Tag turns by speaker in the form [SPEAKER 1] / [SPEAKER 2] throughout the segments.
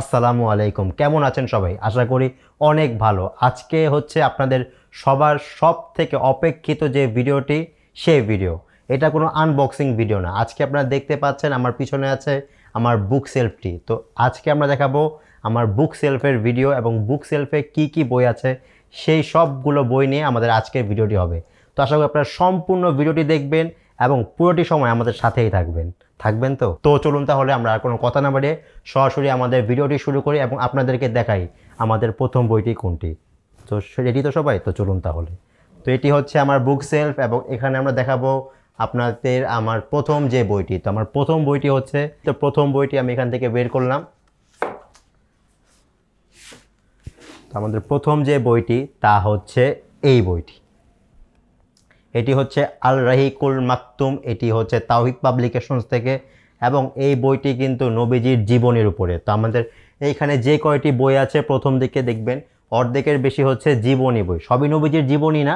[SPEAKER 1] আসসালামু আলাইকুম কেমন আছেন সবাই আশা করি অনেক ভালো আজকে হচ্ছে আপনাদের সবার সব থেকে অপেক্ষিত যে ভিডিওটি সেই ভিডিও এটা কোনো আনবক্সিং ভিডিও না আজকে আপনারা দেখতে পাচ্ছেন আমার পিছনে আছে আমার বুক সেলফটি তো আজকে আমরা দেখাবো আমার বুক সেলফের ভিডিও এবং বুক সেলফে কি কি বই আছে সেই সবগুলো বই নিয়ে আমাদের আজকের ভিডিওটি হবে তো আশা করি আপনারা সম্পূর্ণ ভিডিওটি দেখবেন এবং পুরোটি সময় আমাদের সাথেই থাকবেন থাকবেন তো তো চলুন তাহলে আমরা আর কোনো কথা না বাড়িয়ে সরাসরি আমাদের ভিডিওটি শুরু করি এবং আপনাদেরকে দেখাই আমাদের প্রথম বইটি কোনটি তো এটি তো সবাই তো চলুন তাহলে তো এটি হচ্ছে আমার বুক সেলফ এবং এখানে আমরা দেখাবো আপনাদের আমার প্রথম যে বইটি তো আমার প্রথম বইটি হচ্ছে তো প্রথম বইটি আমি এখান থেকে বের করলাম তো আমাদের প্রথম যে বইটি তা হচ্ছে এই বইটি এটি হচ্ছে আল রাহিকুল মাকতুম এটি হচ্ছে তাওহিক পাবলিকেশনস থেকে এবং এই বইটি কিন্তু নবীজির জীবনের উপরে তো আমাদের এইখানে যে কয়টি বই আছে প্রথম দিকে দেখবেন অর্ধেকের বেশি হচ্ছে জীবনী বই সবই নবীজির জীবনী না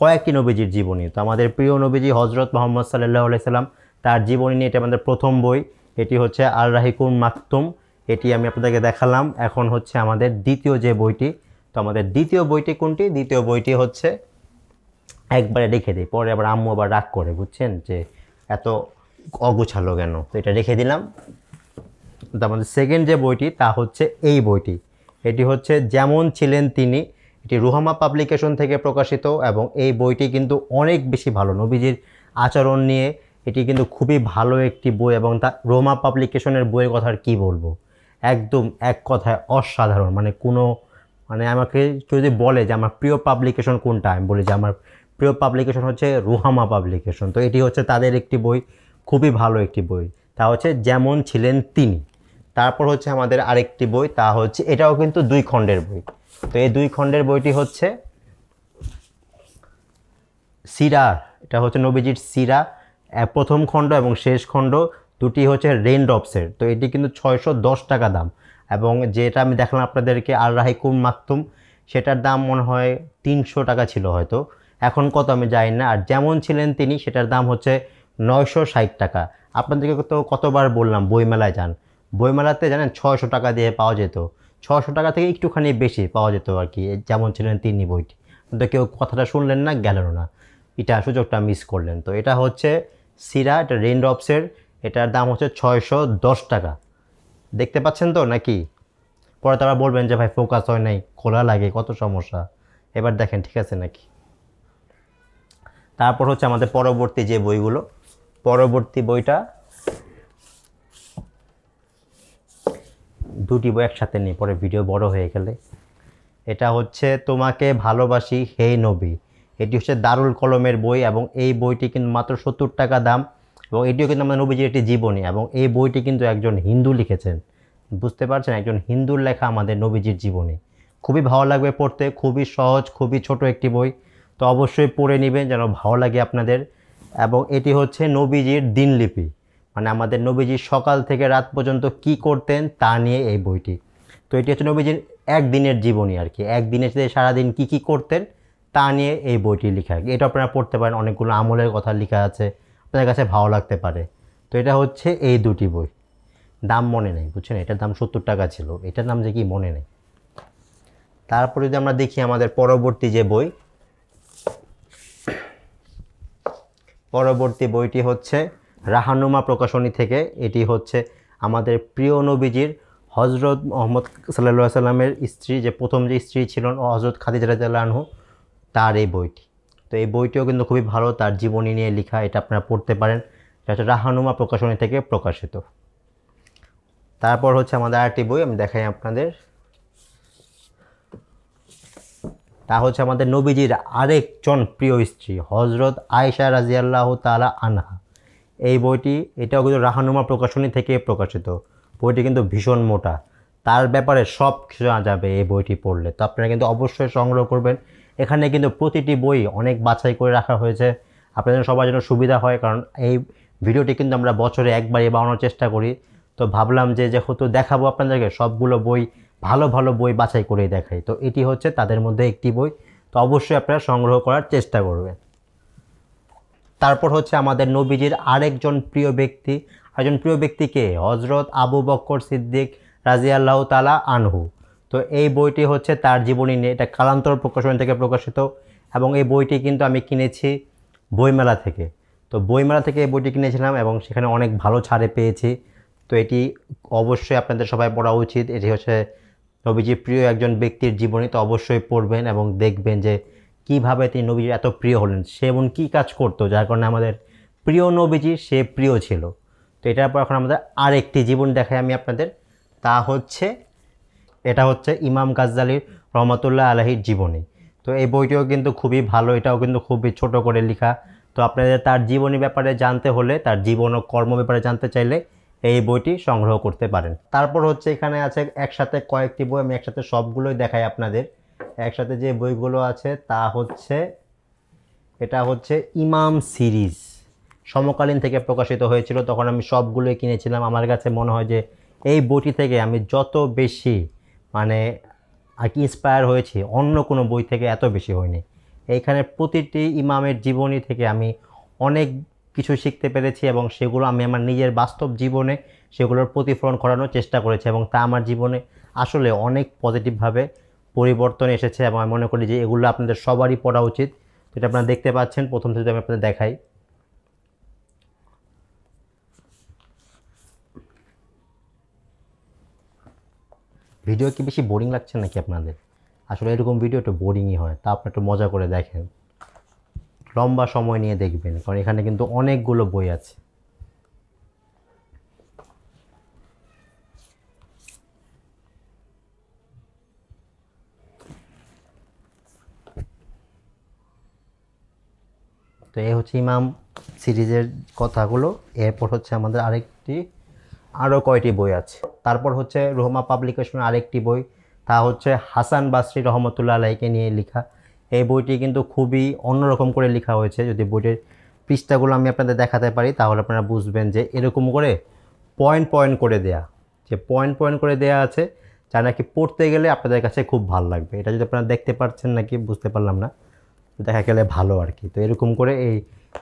[SPEAKER 1] কয়েকটি নবীজির জীবনী তো আমাদের প্রিয় নবীজি হজরত মোহাম্মদ সাল্লাহ সাল্লাম তার জীবনী নিয়ে এটি আমাদের প্রথম বই এটি হচ্ছে আল রাহিকুল মাকতুম এটি আমি আপনাদেরকে দেখালাম এখন হচ্ছে আমাদের দ্বিতীয় যে বইটি তো আমাদের দ্বিতীয় বইটি কোনটি দ্বিতীয় বইটি হচ্ছে একবারে রেখে দিই পরে আবার আম্মু আবার রাগ করে বুঝছেন যে এত অগোছালো কেন তো এটা রেখে দিলাম তো আমাদের সেকেন্ড যে বইটি তা হচ্ছে এই বইটি এটি হচ্ছে যেমন ছিলেন তিনি এটি রুহামা পাবলিকেশন থেকে প্রকাশিত এবং এই বইটি কিন্তু অনেক বেশি ভালো নবীজির আচরণ নিয়ে এটি কিন্তু খুবই ভালো একটি বই এবং তা রোমা পাবলিকেশনের বইয়ের কথা আর কী বলবো একদম এক কথায় অসাধারণ মানে কোনো মানে আমাকে যদি বলে যে আমার প্রিয় পাবলিকেশন কোনটা আমি বলি যে আমার প্রিয় পাবলিকেশন হচ্ছে রুহামা পাবলিকেশন তো এটি হচ্ছে তাদের একটি বই খুবই ভালো একটি বই তা হচ্ছে যেমন ছিলেন তিনি তারপর হচ্ছে আমাদের আরেকটি বই তা হচ্ছে এটাও কিন্তু দুই খণ্ডের বই তো এই দুই খণ্ডের বইটি হচ্ছে সিরা এটা হচ্ছে নবীজির সিরা প্রথম খণ্ড এবং শেষ খণ্ড দুটি হচ্ছে রেন ড্রপসের তো এটি কিন্তু ছয়শো দশ টাকা দাম এবং যেটা আমি দেখলাম আপনাদেরকে আর রাহিকুম মাকতুম সেটার দাম মনে হয় তিনশো টাকা ছিল হয়তো এখন কত আমি জানি না আর যেমন ছিলেন তিনি সেটার দাম হচ্ছে নয়শো ষাট টাকা আপনাদেরকে তো কতবার বললাম বইমেলায় যান বইমেলাতে জানেন ছয়শো টাকা দিয়ে পাওয়া যেত ছশো টাকা থেকে একটুখানি বেশি পাওয়া যেত আর কি যেমন ছিলেন তিনি বইটি কিন্তু কেউ কথাটা শুনলেন না গেলেন না এটা সুযোগটা মিস করলেন তো এটা হচ্ছে সিরা এটা রেন ড্রপসের এটার দাম হচ্ছে ছয়শো দশ টাকা দেখতে পাচ্ছেন তো নাকি পরে তারা বলবেন যে ভাই ফোকাস হয় নাই খোলা লাগে কত সমস্যা এবার দেখেন ঠিক আছে নাকি তারপর হচ্ছে আমাদের পরবর্তী যে বইগুলো পরবর্তী বইটা দুটি বই একসাথে নিয়ে পরে ভিডিও বড় হয়ে গেলে এটা হচ্ছে তোমাকে ভালোবাসি হে নবী এটি হচ্ছে দারুল কলমের বই এবং এই বইটি কিন্তু মাত্র সত্তর টাকা দাম এবং এটিও কিন্তু আমাদের নবীজির একটি জীবনী এবং এই বইটি কিন্তু একজন হিন্দু লিখেছেন বুঝতে পারছেন একজন হিন্দুর লেখা আমাদের নবীজির জীবনী খুবই ভালো লাগবে পড়তে খুবই সহজ খুবই ছোট একটি বই তো অবশ্যই পড়ে নেবেন যেন ভালো লাগে আপনাদের এবং এটি হচ্ছে নবীজির দিনলিপি মানে আমাদের নবীজি সকাল থেকে রাত পর্যন্ত কি করতেন তা নিয়ে এই বইটি তো এটি হচ্ছে নবীজির একদিনের জীবনী আর কি একদিনে সারাদিন কি কি করতেন তা নিয়ে এই বইটি লেখা এটা আপনারা পড়তে পারেন অনেকগুলো আমলের কথা লেখা আছে আপনাদের কাছে ভালো লাগতে পারে তো এটা হচ্ছে এই দুটি বই দাম মনে নেই বুঝছেন এটার দাম সত্তর টাকা ছিল এটার নাম যে কি মনে নেই তারপরে যদি আমরা দেখি আমাদের পরবর্তী যে বই পরবর্তী বইটি হচ্ছে রাহানুমা প্রকাশনী থেকে এটি হচ্ছে আমাদের প্রিয় নবীজির হজরত মোহাম্মদ সাল্লা সাল্লামের স্ত্রী যে প্রথম যে স্ত্রী ছিলেন হজরত খাদিজা রাজু তার এই বইটি তো এই বইটিও কিন্তু খুবই ভালো তার জীবনী নিয়ে লেখা এটা আপনারা পড়তে পারেন এটা হচ্ছে রাহানুমা প্রকাশনী থেকে প্রকাশিত তারপর হচ্ছে আমাদের আরেকটি বই আমি দেখাই আপনাদের তা হচ্ছে আমাদের নবীজির আরেকজন প্রিয় স্ত্রী হজরত আয়েশা রাজিয়াল্লাহ তালা আনহা এই বইটি এটাও কিন্তু রাহানুমা প্রকাশনী থেকে প্রকাশিত বইটি কিন্তু ভীষণ মোটা তার ব্যাপারে সব কিছু যাবে এই বইটি পড়লে তো আপনারা কিন্তু অবশ্যই সংগ্রহ করবেন এখানে কিন্তু প্রতিটি বই অনেক বাছাই করে রাখা হয়েছে আপনাদের সবার জন্য সুবিধা হয় কারণ এই ভিডিওটি কিন্তু আমরা বছরে একবারই বানানোর চেষ্টা করি তো ভাবলাম যে যেহেতু দেখাবো আপনাদেরকে সবগুলো বই ভালো ভালো বই বাছাই করে দেখাই তো এটি হচ্ছে তাদের মধ্যে একটি বই তো অবশ্যই আপনারা সংগ্রহ করার চেষ্টা করবেন তারপর হচ্ছে আমাদের নবীজির আরেকজন প্রিয় ব্যক্তি আরেকজন প্রিয় ব্যক্তিকে হজরত আবু বক্কর সিদ্দিক রাজিয়াল্লাহ তালা আনহু তো এই বইটি হচ্ছে তার জীবনী নিয়ে এটা কালান্তর প্রকাশন থেকে প্রকাশিত এবং এই বইটি কিন্তু আমি কিনেছি বইমেলা থেকে তো বইমেলা থেকে এই বইটি কিনেছিলাম এবং সেখানে অনেক ভালো ছাড়ে পেয়েছি তো এটি অবশ্যই আপনাদের সবাই পড়া উচিত এটি হচ্ছে নবীজির প্রিয় একজন ব্যক্তির জীবনী তো অবশ্যই পড়বেন এবং দেখবেন যে কিভাবে তিনি নবীজি এত প্রিয় হলেন সে এমন কী কাজ করতো যার কারণে আমাদের প্রিয় নবীজি সে প্রিয় ছিল তো এটার পর এখন আমাদের আরেকটি জীবন দেখাই আমি আপনাদের তা হচ্ছে এটা হচ্ছে ইমাম গাজ্জালির রহমতুল্লাহ আলহির জীবনী তো এই বইটিও কিন্তু খুবই ভালো এটাও কিন্তু খুবই ছোট করে লেখা তো আপনাদের তার জীবনী ব্যাপারে জানতে হলে তার জীবন ও কর্ম ব্যাপারে জানতে চাইলে এই বইটি সংগ্রহ করতে পারেন তারপর হচ্ছে এখানে আছে একসাথে কয়েকটি বই আমি একসাথে সবগুলোই দেখাই আপনাদের একসাথে যে বইগুলো আছে তা হচ্ছে এটা হচ্ছে ইমাম সিরিজ সমকালীন থেকে প্রকাশিত হয়েছিল তখন আমি সবগুলোই কিনেছিলাম আমার কাছে মনে হয় যে এই বইটি থেকে আমি যত বেশি মানে আর কি ইন্সপায়ার হয়েছি অন্য কোনো বই থেকে এত বেশি হয়নি এইখানে প্রতিটি ইমামের জীবনী থেকে আমি অনেক কিছু শিখতে পেরেছি এবং সেগুলো আমি আমার নিজের বাস্তব জীবনে সেগুলোর প্রতিফলন করানোর চেষ্টা করেছি এবং তা আমার জীবনে আসলে অনেক পজিটিভভাবে পরিবর্তন এসেছে এবং আমি মনে করি যে এগুলো আপনাদের সবারই পড়া উচিত যেটা আপনারা দেখতে পাচ্ছেন প্রথম থেকে আমি আপনাদের দেখাই ভিডিও কি বেশি বোরিং লাগছে নাকি আপনাদের আসলে এরকম ভিডিও একটু বোরিংই হয় তা আপনি একটু মজা করে দেখেন লম্বা সময় নিয়ে দেখবেন কারণ এখানে কিন্তু অনেকগুলো বই আছে তো এ হচ্ছে ইমাম সিরিজের কথাগুলো এরপর হচ্ছে আমাদের আরেকটি আরও কয়টি বই আছে তারপর হচ্ছে রোহমা পাবলিকেশনের আরেকটি বই তা হচ্ছে হাসান বাসরি রহমতুল্লাহ আলাইকে নিয়ে লেখা এই বইটি কিন্তু খুবই অন্যরকম করে লেখা হয়েছে যদি বইটির পৃষ্ঠাগুলো আমি আপনাদের দেখাতে পারি তাহলে আপনারা বুঝবেন যে এরকম করে পয়েন্ট পয়েন্ট করে দেয়া যে পয়েন্ট পয়েন্ট করে দেয়া আছে যা নাকি পড়তে গেলে আপনাদের কাছে খুব ভালো লাগবে এটা যদি আপনারা দেখতে পাচ্ছেন নাকি বুঝতে পারলাম না দেখা গেলে ভালো আর কি তো এরকম করে এই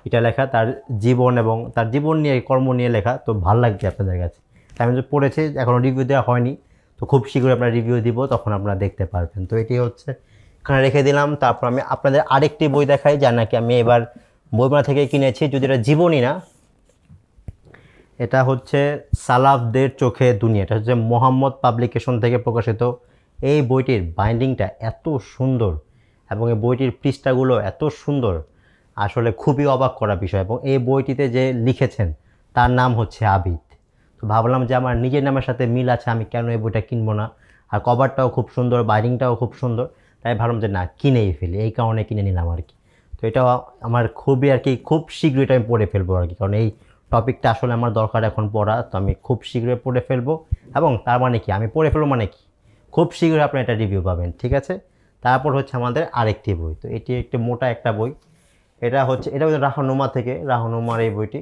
[SPEAKER 1] এটা লেখা তার জীবন এবং তার জীবন নিয়ে কর্ম নিয়ে লেখা তো ভাল লাগবে আপনাদের কাছে আমি যে পড়েছি এখনও রিভিউ দেওয়া হয়নি তো খুব শীঘ্রই আপনারা রিভিউ দিব তখন আপনারা দেখতে পারবেন তো এটি হচ্ছে রেখে দিলাম তারপর আমি আপনাদের আরেকটি বই দেখাই যা নাকি আমি এবার বইমেলা থেকে কিনেছি যদি এটা জীবনী না এটা হচ্ছে সালাফদের চোখে দুনিয়া এটা হচ্ছে মোহাম্মদ পাবলিকেশন থেকে প্রকাশিত এই বইটির বাইন্ডিংটা এত সুন্দর এবং এই বইটির পৃষ্ঠাগুলো এত সুন্দর আসলে খুবই অবাক করা বিষয় এবং এই বইটিতে যে লিখেছেন তার নাম হচ্ছে আবিদ তো ভাবলাম যে আমার নিজের নামের সাথে মিল আছে আমি কেন এই বইটা কিনবো না আর কভারটাও খুব সুন্দর বাইন্ডিংটাও খুব সুন্দর তাই ভাবলাম যে না কিনেই ফেলি এই কারণে কিনে নিলাম আর কি তো এটা আমার খুবই আর কি খুব শীঘ্রই এটা আমি পড়ে ফেলবো আর কি কারণ এই টপিকটা আসলে আমার দরকার এখন পড়া তো আমি খুব শীঘ্রই পড়ে ফেলবো এবং তার মানে কি আমি পড়ে ফেলবো মানে কি খুব শীঘ্রই আপনি এটা রিভিউ পাবেন ঠিক আছে তারপর হচ্ছে আমাদের আরেকটি বই তো এটি একটি মোটা একটা বই এটা হচ্ছে এটা হচ্ছে রাহানুমা থেকে রাহনুমার এই বইটি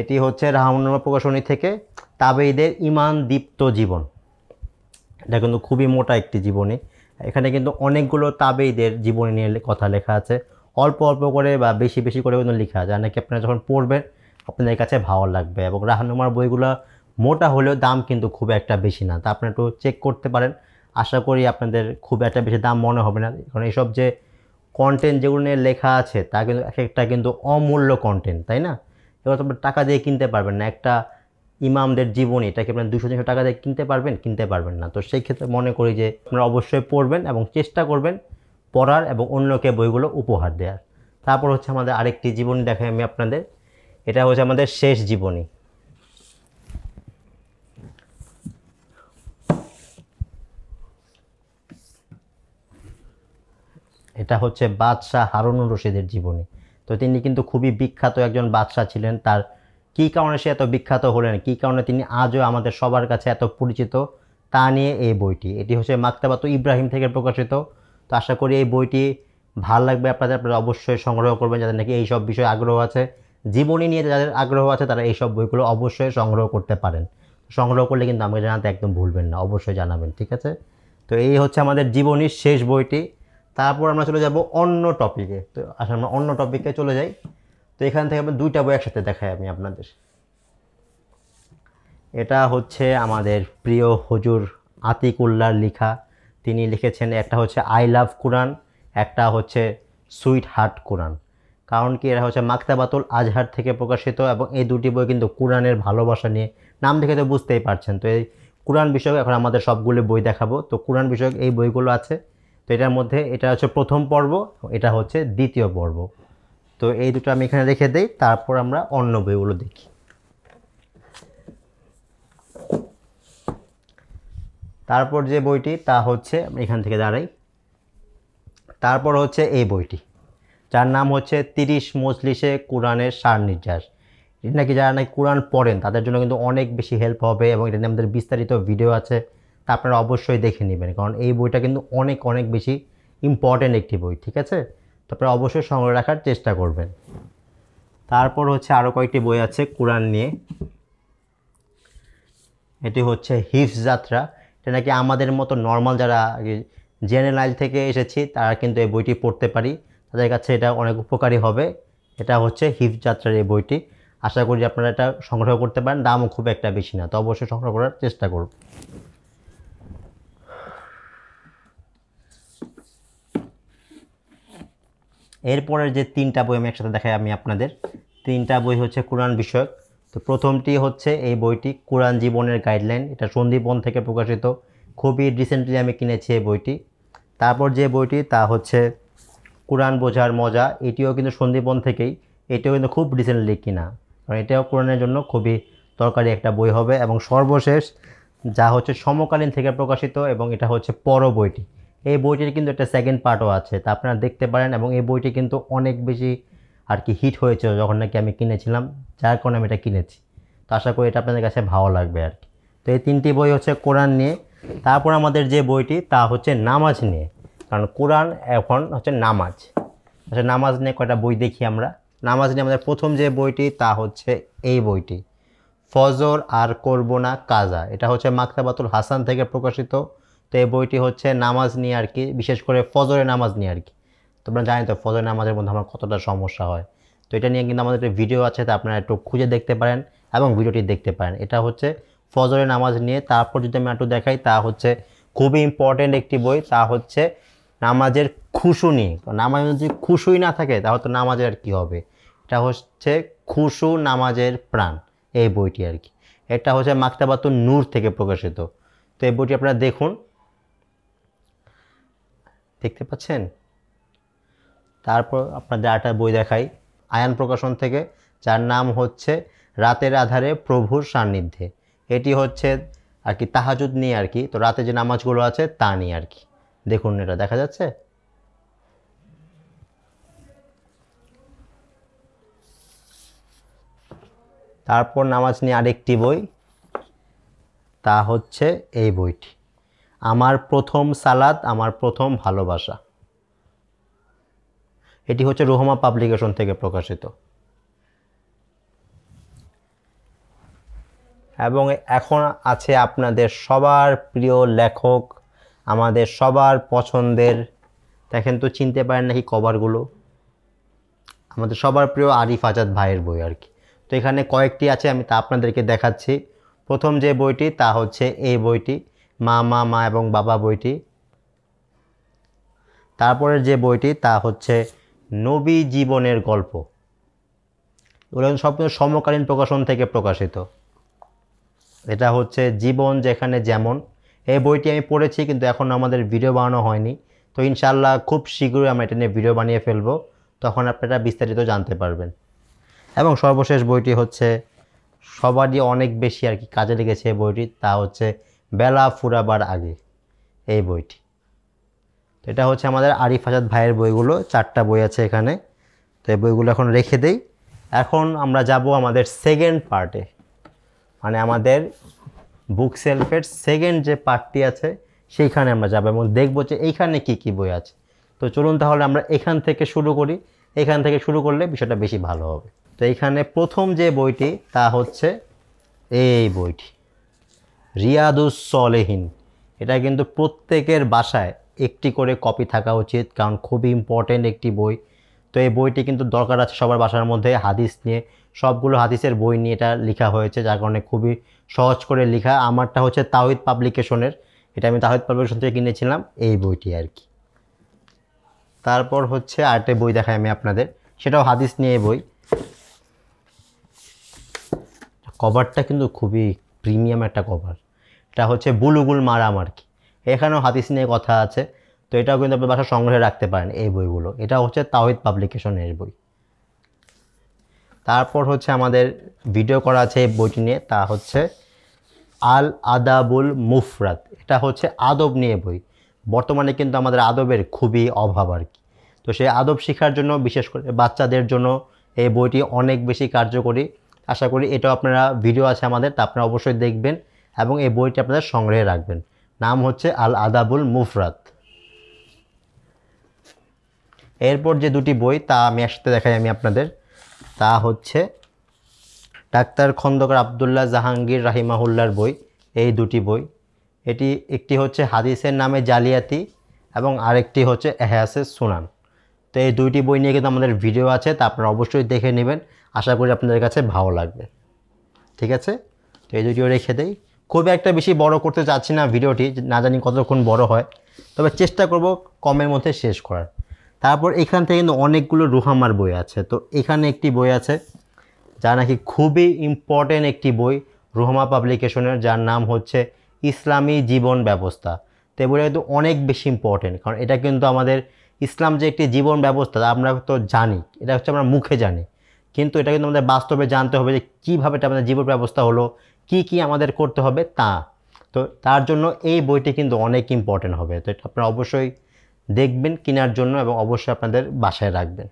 [SPEAKER 1] এটি হচ্ছে রাহনুমা প্রকাশনী থেকে তাবেইদের ইমান দীপ্ত জীবন এটা কিন্তু খুবই মোটা একটি জীবনী এখানে কিন্তু অনেকগুলো তাবেইদের জীবনী নিয়ে কথা লেখা আছে অল্প অল্প করে বা বেশি বেশি করে কিন্তু লেখা আছে নাকি আপনারা যখন পড়বেন আপনাদের কাছে ভালো লাগবে এবং রাহনুমার বইগুলো মোটা হলেও দাম কিন্তু খুব একটা বেশি না তা আপনি একটু চেক করতে পারেন আশা করি আপনাদের খুব একটা বেশি দাম মনে হবে না কারণ এইসব যে কন্টেন্ট যেগুলো নিয়ে লেখা আছে তা কিন্তু এক একটা কিন্তু অমূল্য কন্টেন্ট তাই না এবার তো টাকা দিয়ে কিনতে পারবেন না একটা ইমামদের জীবনী এটাকে আপনার দুশো তিনশো টাকা দিয়ে কিনতে পারবেন কিনতে পারবেন না তো সেই ক্ষেত্রে মনে করি যে আপনারা অবশ্যই পড়বেন এবং চেষ্টা করবেন পড়ার এবং অন্যকে বইগুলো উপহার দেওয়ার তারপর হচ্ছে আমাদের আরেকটি জীবনী দেখাই আমি আপনাদের এটা হচ্ছে আমাদের শেষ জীবনী এটা হচ্ছে বাদশাহ হারুনুর রশিদের জীবনী তো তিনি কিন্তু খুবই বিখ্যাত একজন বাদশাহ ছিলেন তার কী কারণে সে এত বিখ্যাত হলেন কী কারণে তিনি আজও আমাদের সবার কাছে এত পরিচিত তা নিয়ে এই বইটি এটি হচ্ছে মাক্তাবাত ইব্রাহিম থেকে প্রকাশিত তো আশা করি এই বইটি ভাল লাগবে আপনাদের আপনারা অবশ্যই সংগ্রহ করবেন যাদের নাকি এইসব বিষয়ে আগ্রহ আছে জীবনী নিয়ে যাদের আগ্রহ আছে তারা এইসব বইগুলো অবশ্যই সংগ্রহ করতে পারেন সংগ্রহ করলে কিন্তু আমাকে জানাতে একদম ভুলবেন না অবশ্যই জানাবেন ঠিক আছে তো এই হচ্ছে আমাদের জীবনীর শেষ বইটি তারপর আমরা চলে যাব অন্য টপিকে তো আসলে আমরা অন্য টপিকে চলে যাই তো এখান থেকে আমি দুইটা বই একসাথে দেখাই আমি আপনাদের এটা হচ্ছে আমাদের প্রিয় হজুর আতিকুল্লার লেখা তিনি লিখেছেন একটা হচ্ছে আই লাভ কোরআন একটা হচ্ছে সুইট হার্ট কোরআন কারণ কি এরা হচ্ছে মাকতাবাতুল আজহার থেকে প্রকাশিত এবং এই দুটি বই কিন্তু কোরআনের ভালোবাসা নিয়ে নাম দেখে তো বুঝতেই পারছেন তো এই কোরআন বিষয়ক এখন আমাদের সবগুলো বই দেখাবো তো কোরআন বিষয়ক এই বইগুলো আছে তো এটার মধ্যে এটা হচ্ছে প্রথম পর্ব এটা হচ্ছে দ্বিতীয় পর্ব তো এই দুটো আমি এখানে রেখে দিই তারপর আমরা অন্য বইগুলো দেখি তারপর যে বইটি তা হচ্ছে এখান থেকে দাঁড়াই তারপর হচ্ছে এই বইটি যার নাম হচ্ছে তিরিশ মজলিশে কোরআনের সার নির্যাস এটা নাকি যারা নাকি কোরআন পড়েন তাদের জন্য কিন্তু অনেক বেশি হেল্প হবে এবং এটা নিয়ে আমাদের বিস্তারিত ভিডিও আছে তা আপনারা অবশ্যই দেখে নেবেন কারণ এই বইটা কিন্তু অনেক অনেক বেশি ইম্পর্ট্যান্ট একটি বই ঠিক আছে তারপরে অবশ্যই সংগ্রহ রাখার চেষ্টা করবেন তারপর হচ্ছে আরও কয়েকটি বই আছে কোরআন নিয়ে এটি হচ্ছে হিফস যাত্রা এটা নাকি আমাদের মতো নর্মাল যারা জেনারেল থেকে এসেছি তারা কিন্তু এই বইটি পড়তে পারি তাদের কাছে এটা অনেক উপকারী হবে এটা হচ্ছে হিফ যাত্রার এই বইটি আশা করি আপনারা এটা সংগ্রহ করতে পারেন দামও খুব একটা বেশি না তো অবশ্যই সংগ্রহ করার চেষ্টা করুন এরপরের যে তিনটা বই আমি একসাথে দেখাই আমি আপনাদের তিনটা বই হচ্ছে কোরআন বিষয়ক তো প্রথমটি হচ্ছে এই বইটি কোরআন জীবনের গাইডলাইন এটা সন্দীপন থেকে প্রকাশিত খুবই রিসেন্টলি আমি কিনেছি এই বইটি তারপর যে বইটি তা হচ্ছে কোরআন বোঝার মজা এটিও কিন্তু সন্দীপন থেকেই এটিও কিন্তু খুব রিসেন্টলি কিনা কারণ এটাও কোরআনের জন্য খুবই দরকারি একটা বই হবে এবং সর্বশেষ যা হচ্ছে সমকালীন থেকে প্রকাশিত এবং এটা হচ্ছে পর বইটি এই বইটির কিন্তু একটা সেকেন্ড পার্টও আছে তা আপনারা দেখতে পারেন এবং এই বইটি কিন্তু অনেক বেশি আর কি হিট হয়েছিল যখন নাকি আমি কিনেছিলাম যার কারণে আমি এটা কিনেছি তো আশা করি এটা আপনাদের কাছে ভালো লাগবে আর কি তো এই তিনটি বই হচ্ছে কোরআন নিয়ে তারপর আমাদের যে বইটি তা হচ্ছে নামাজ নিয়ে কারণ কোরআন এখন হচ্ছে নামাজ আচ্ছা নামাজ নিয়ে কয়টা বই দেখি আমরা নামাজ নিয়ে আমাদের প্রথম যে বইটি তা হচ্ছে এই বইটি ফজর আর করবো না কাজা এটা হচ্ছে মাকতাবাতুল হাসান থেকে প্রকাশিত তো এই বইটি হচ্ছে নামাজ নিয়ে আর কি বিশেষ করে ফজরে নামাজ নিয়ে আর কি তোমরা জানি তো ফজরে নামাজের মধ্যে আমার কতটা সমস্যা হয় তো এটা নিয়ে কিন্তু আমাদের একটা ভিডিও আছে তা আপনারা একটু খুঁজে দেখতে পারেন এবং ভিডিওটি দেখতে পারেন এটা হচ্ছে ফজরে নামাজ নিয়ে তারপর যদি আমি একটু দেখাই তা হচ্ছে খুবই ইম্পর্টেন্ট একটি বই তা হচ্ছে নামাজের খুশু নিয়ে নামাজে যদি খুশুই না থাকে তাহলে তো নামাজের আর কী হবে এটা হচ্ছে খুশু নামাজের প্রাণ এই বইটি আর কি এটা হচ্ছে মাক্তাবাতুন নূর থেকে প্রকাশিত তো এই বইটি আপনারা দেখুন দেখতে পাচ্ছেন তারপর আপনাদের আটা বই দেখাই আয়ান প্রকাশন থেকে যার নাম হচ্ছে রাতের আধারে প্রভুর সান্নিধ্যে এটি হচ্ছে আর কি তাহাজুদ নিয়ে আর কি তো রাতে যে নামাজগুলো আছে তা নিয়ে আর কি দেখুন এটা দেখা যাচ্ছে তারপর নামাজ নিয়ে আরেকটি বই তা হচ্ছে এই বইটি আমার প্রথম সালাদ আমার প্রথম ভালোবাসা এটি হচ্ছে রোহমা পাবলিকেশন থেকে প্রকাশিত এবং এখন আছে আপনাদের সবার প্রিয় লেখক আমাদের সবার পছন্দের দেখেন তো চিনতে পারেন নাকি কভারগুলো আমাদের সবার প্রিয় আরিফ আজাদ ভাইয়ের বই আর কি তো এখানে কয়েকটি আছে আমি তা আপনাদেরকে দেখাচ্ছি প্রথম যে বইটি তা হচ্ছে এই বইটি মা মা মা এবং বাবা বইটি তারপরের যে বইটি তা হচ্ছে নবী জীবনের গল্প এগুলো সব সমকালীন প্রকাশন থেকে প্রকাশিত এটা হচ্ছে জীবন যেখানে যেমন এই বইটি আমি পড়েছি কিন্তু এখন আমাদের ভিডিও বানানো হয়নি তো ইনশাল্লাহ খুব শীঘ্রই আমরা এটা নিয়ে ভিডিও বানিয়ে ফেলবো তখন আপনারা বিস্তারিত জানতে পারবেন এবং সর্বশেষ বইটি হচ্ছে সবারই অনেক বেশি আর কি কাজে লেগেছে বইটি তা হচ্ছে বেলা ফুরাবার আগে এই বইটি এটা হচ্ছে আমাদের আরিফ আজাদ ভাইয়ের বইগুলো চারটা বই আছে এখানে তো এই বইগুলো এখন রেখে দেই এখন আমরা যাব আমাদের সেকেন্ড পার্টে মানে আমাদের বুক সেলফের সেকেন্ড যে পার্টটি আছে সেইখানে আমরা যাব এবং দেখবো যে এইখানে কি কি বই আছে তো চলুন তাহলে আমরা এখান থেকে শুরু করি এখান থেকে শুরু করলে বিষয়টা বেশি ভালো হবে তো এইখানে প্রথম যে বইটি তা হচ্ছে এই বইটি রিয়াদুস সলেহীন এটা কিন্তু প্রত্যেকের বাসায় একটি করে কপি থাকা উচিত কারণ খুবই ইম্পর্টেন্ট একটি বই তো এই বইটি কিন্তু দরকার আছে সবার বাসার মধ্যে হাদিস নিয়ে সবগুলো হাদিসের বই নিয়ে এটা লেখা হয়েছে যার কারণে খুবই সহজ করে লেখা আমারটা হচ্ছে তাহিদ পাবলিকেশনের এটা আমি তাহিদ পাবলিকেশন থেকে কিনেছিলাম এই বইটি আর কি তারপর হচ্ছে আরেকটা বই দেখাই আমি আপনাদের সেটাও হাদিস নিয়ে বই কভারটা কিন্তু খুবই প্রিমিয়াম একটা কভার এটা হচ্ছে বুলুগুল মারাম আর কি এখানেও হাতিস নিয়ে কথা আছে তো এটাও কিন্তু আপনি বাসা সংগ্রহে রাখতে পারেন এই বইগুলো এটা হচ্ছে তাওহিদ পাবলিকেশনের বই তারপর হচ্ছে আমাদের ভিডিও করা আছে এই বইটি নিয়ে তা হচ্ছে আল আদাবুল মুফরাত এটা হচ্ছে আদব নিয়ে বই বর্তমানে কিন্তু আমাদের আদবের খুবই অভাব আর কি তো সেই আদব শেখার জন্য বিশেষ করে বাচ্চাদের জন্য এই বইটি অনেক বেশি কার্যকরী আশা করি এটাও আপনারা ভিডিও আছে আমাদের তা আপনারা অবশ্যই দেখবেন এবং এই বইটি আপনারা সংগ্রহে রাখবেন নাম হচ্ছে আল আদাবুল মুফরাত এরপর যে দুটি বই তা আমি একসাথে দেখাই আমি আপনাদের তা হচ্ছে ডাক্তার খন্দকার আবদুল্লাহ জাহাঙ্গীর রাহিমাহুল্লার বই এই দুটি বই এটি একটি হচ্ছে হাদিসের নামে জালিয়াতি এবং আরেকটি হচ্ছে এহাসে সুনান তো এই দুইটি বই নিয়ে কিন্তু আমাদের ভিডিও আছে তা আপনারা অবশ্যই দেখে নেবেন আশা করি আপনাদের কাছে ভালো লাগবে ঠিক আছে তো এই দুটিও রেখে দেই খুব একটা বেশি বড় করতে চাচ্ছি না ভিডিওটি না জানি কতক্ষণ বড় হয় তবে চেষ্টা করব কমের মধ্যে শেষ করার তারপর এখান থেকে কিন্তু অনেকগুলো রুহামার বই আছে তো এখানে একটি বই আছে যা নাকি খুবই ইম্পর্টেন্ট একটি বই রুহামা পাবলিকেশনের যার নাম হচ্ছে ইসলামী জীবন ব্যবস্থা তো এই বইটা কিন্তু অনেক বেশি ইম্পর্টেন্ট কারণ এটা কিন্তু আমাদের ইসলাম যে একটি জীবন ব্যবস্থা আমরা তো জানি এটা হচ্ছে আমরা মুখে জানি কিন্তু এটা কিন্তু আমাদের বাস্তবে জানতে হবে যে কীভাবে এটা আমাদের জীবন ব্যবস্থা হলো কি কি আমাদের করতে হবে তা তো তার জন্য এই বইটি কিন্তু অনেক ইম্পর্টেন্ট হবে তো এটা আপনারা অবশ্যই দেখবেন কেনার জন্য এবং অবশ্যই আপনাদের বাসায় রাখবেন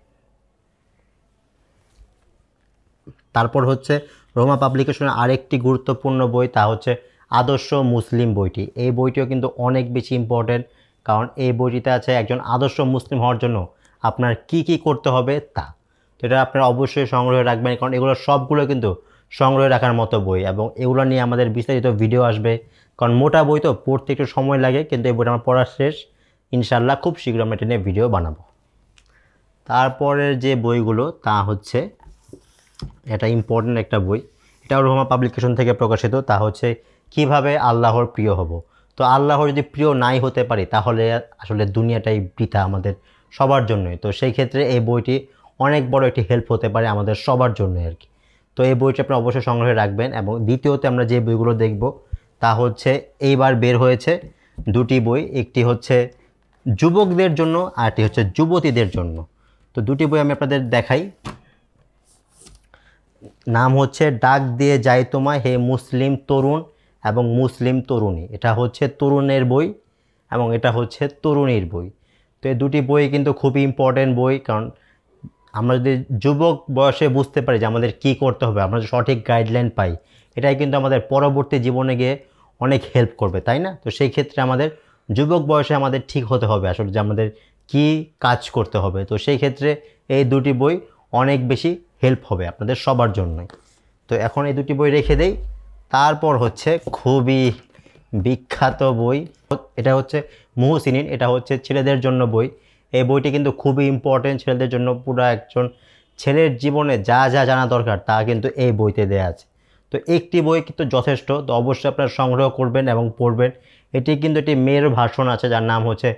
[SPEAKER 1] তারপর হচ্ছে রোমা পাবলিকেশনের আরেকটি গুরুত্বপূর্ণ বই তা হচ্ছে আদর্শ মুসলিম বইটি এই বইটিও কিন্তু অনেক বেশি ইম্পর্টেন্ট কারণ এই বইটিতে আছে একজন আদর্শ মুসলিম হওয়ার জন্য আপনার কি কি করতে হবে তা তো এটা আপনারা অবশ্যই সংগ্রহে রাখবেন কারণ এগুলো সবগুলো কিন্তু সংগ্রহে রাখার মতো বই এবং এগুলো নিয়ে আমাদের বিস্তারিত ভিডিও আসবে কারণ মোটা বই তো পড়তে একটু সময় লাগে কিন্তু এই বইটা আমার পড়া শেষ ইনশাল্লাহ খুব শীঘ্র আমরা এটা নিয়ে ভিডিও বানাবো তারপরের যে বইগুলো তা হচ্ছে এটা ইম্পর্টেন্ট একটা বই এটা রহমা পাবলিকেশন থেকে প্রকাশিত তা হচ্ছে কিভাবে আল্লাহর প্রিয় হব তো আল্লাহর যদি প্রিয় নাই হতে পারি তাহলে আসলে দুনিয়াটাই বৃথা আমাদের সবার জন্যই তো সেই ক্ষেত্রে এই বইটি অনেক বড় একটি হেল্প হতে পারে আমাদের সবার জন্য আর কি তো এই বইটি আপনি অবশ্যই সংগ্রহে রাখবেন এবং দ্বিতীয়তে আমরা যে বইগুলো দেখব তা হচ্ছে এইবার বের হয়েছে দুটি বই একটি হচ্ছে যুবকদের জন্য আরটি হচ্ছে যুবতীদের জন্য তো দুটি বই আমি আপনাদের দেখাই নাম হচ্ছে ডাক দিয়ে যাই তোমায় হে মুসলিম তরুণ এবং মুসলিম তরুণী এটা হচ্ছে তরুণের বই এবং এটা হচ্ছে তরুণীর বই তো এই দুটি বই কিন্তু খুবই ইম্পর্টেন্ট বই কারণ আমরা যদি যুবক বয়সে বুঝতে পারি যে আমাদের কি করতে হবে আমরা সঠিক গাইডলাইন পাই এটাই কিন্তু আমাদের পরবর্তী জীবনে গিয়ে অনেক হেল্প করবে তাই না তো সেই ক্ষেত্রে আমাদের যুবক বয়সে আমাদের ঠিক হতে হবে আসলে যে আমাদের কি কাজ করতে হবে তো সেই ক্ষেত্রে এই দুটি বই অনেক বেশি হেল্প হবে আপনাদের সবার জন্যই তো এখন এই দুটি বই রেখে দেই তারপর হচ্ছে খুবই বিখ্যাত বই এটা হচ্ছে মুহসিনিন এটা হচ্ছে ছেলেদের জন্য বই এই বইটি কিন্তু খুবই ইম্পর্টেন্ট ছেলেদের জন্য পুরো একজন ছেলের জীবনে যা যা জানা দরকার তা কিন্তু এই বইতে দেওয়া আছে তো একটি বই কিন্তু যথেষ্ট তো অবশ্যই আপনারা সংগ্রহ করবেন এবং পড়বেন এটি কিন্তু একটি মেয়ের ভাষণ আছে যার নাম হচ্ছে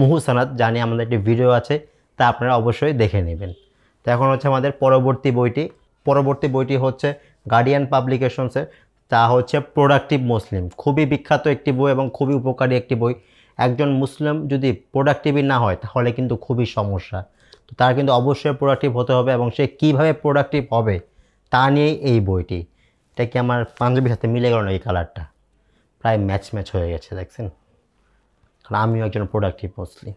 [SPEAKER 1] মুহুসানাত নিয়ে আমাদের একটি ভিডিও আছে তা আপনারা অবশ্যই দেখে নেবেন তো এখন হচ্ছে আমাদের পরবর্তী বইটি পরবর্তী বইটি হচ্ছে গার্ডিয়ান পাবলিকেশনসের তা হচ্ছে প্রোডাক্টিভ মুসলিম খুবই বিখ্যাত একটি বই এবং খুবই উপকারী একটি বই একজন মুসলিম যদি প্রোডাক্টিভই না হয় তাহলে কিন্তু খুবই সমস্যা তো তার কিন্তু অবশ্যই প্রোডাক্টিভ হতে হবে এবং সে কীভাবে প্রোডাক্টিভ হবে তা নিয়েই এই বইটি এটা কি আমার পাঞ্জাবির সাথে মিলে গেল না এই কালারটা প্রায় ম্যাচ ম্যাচ হয়ে গেছে দেখছেন কারণ আমিও একজন প্রোডাক্টিভ মুসলিম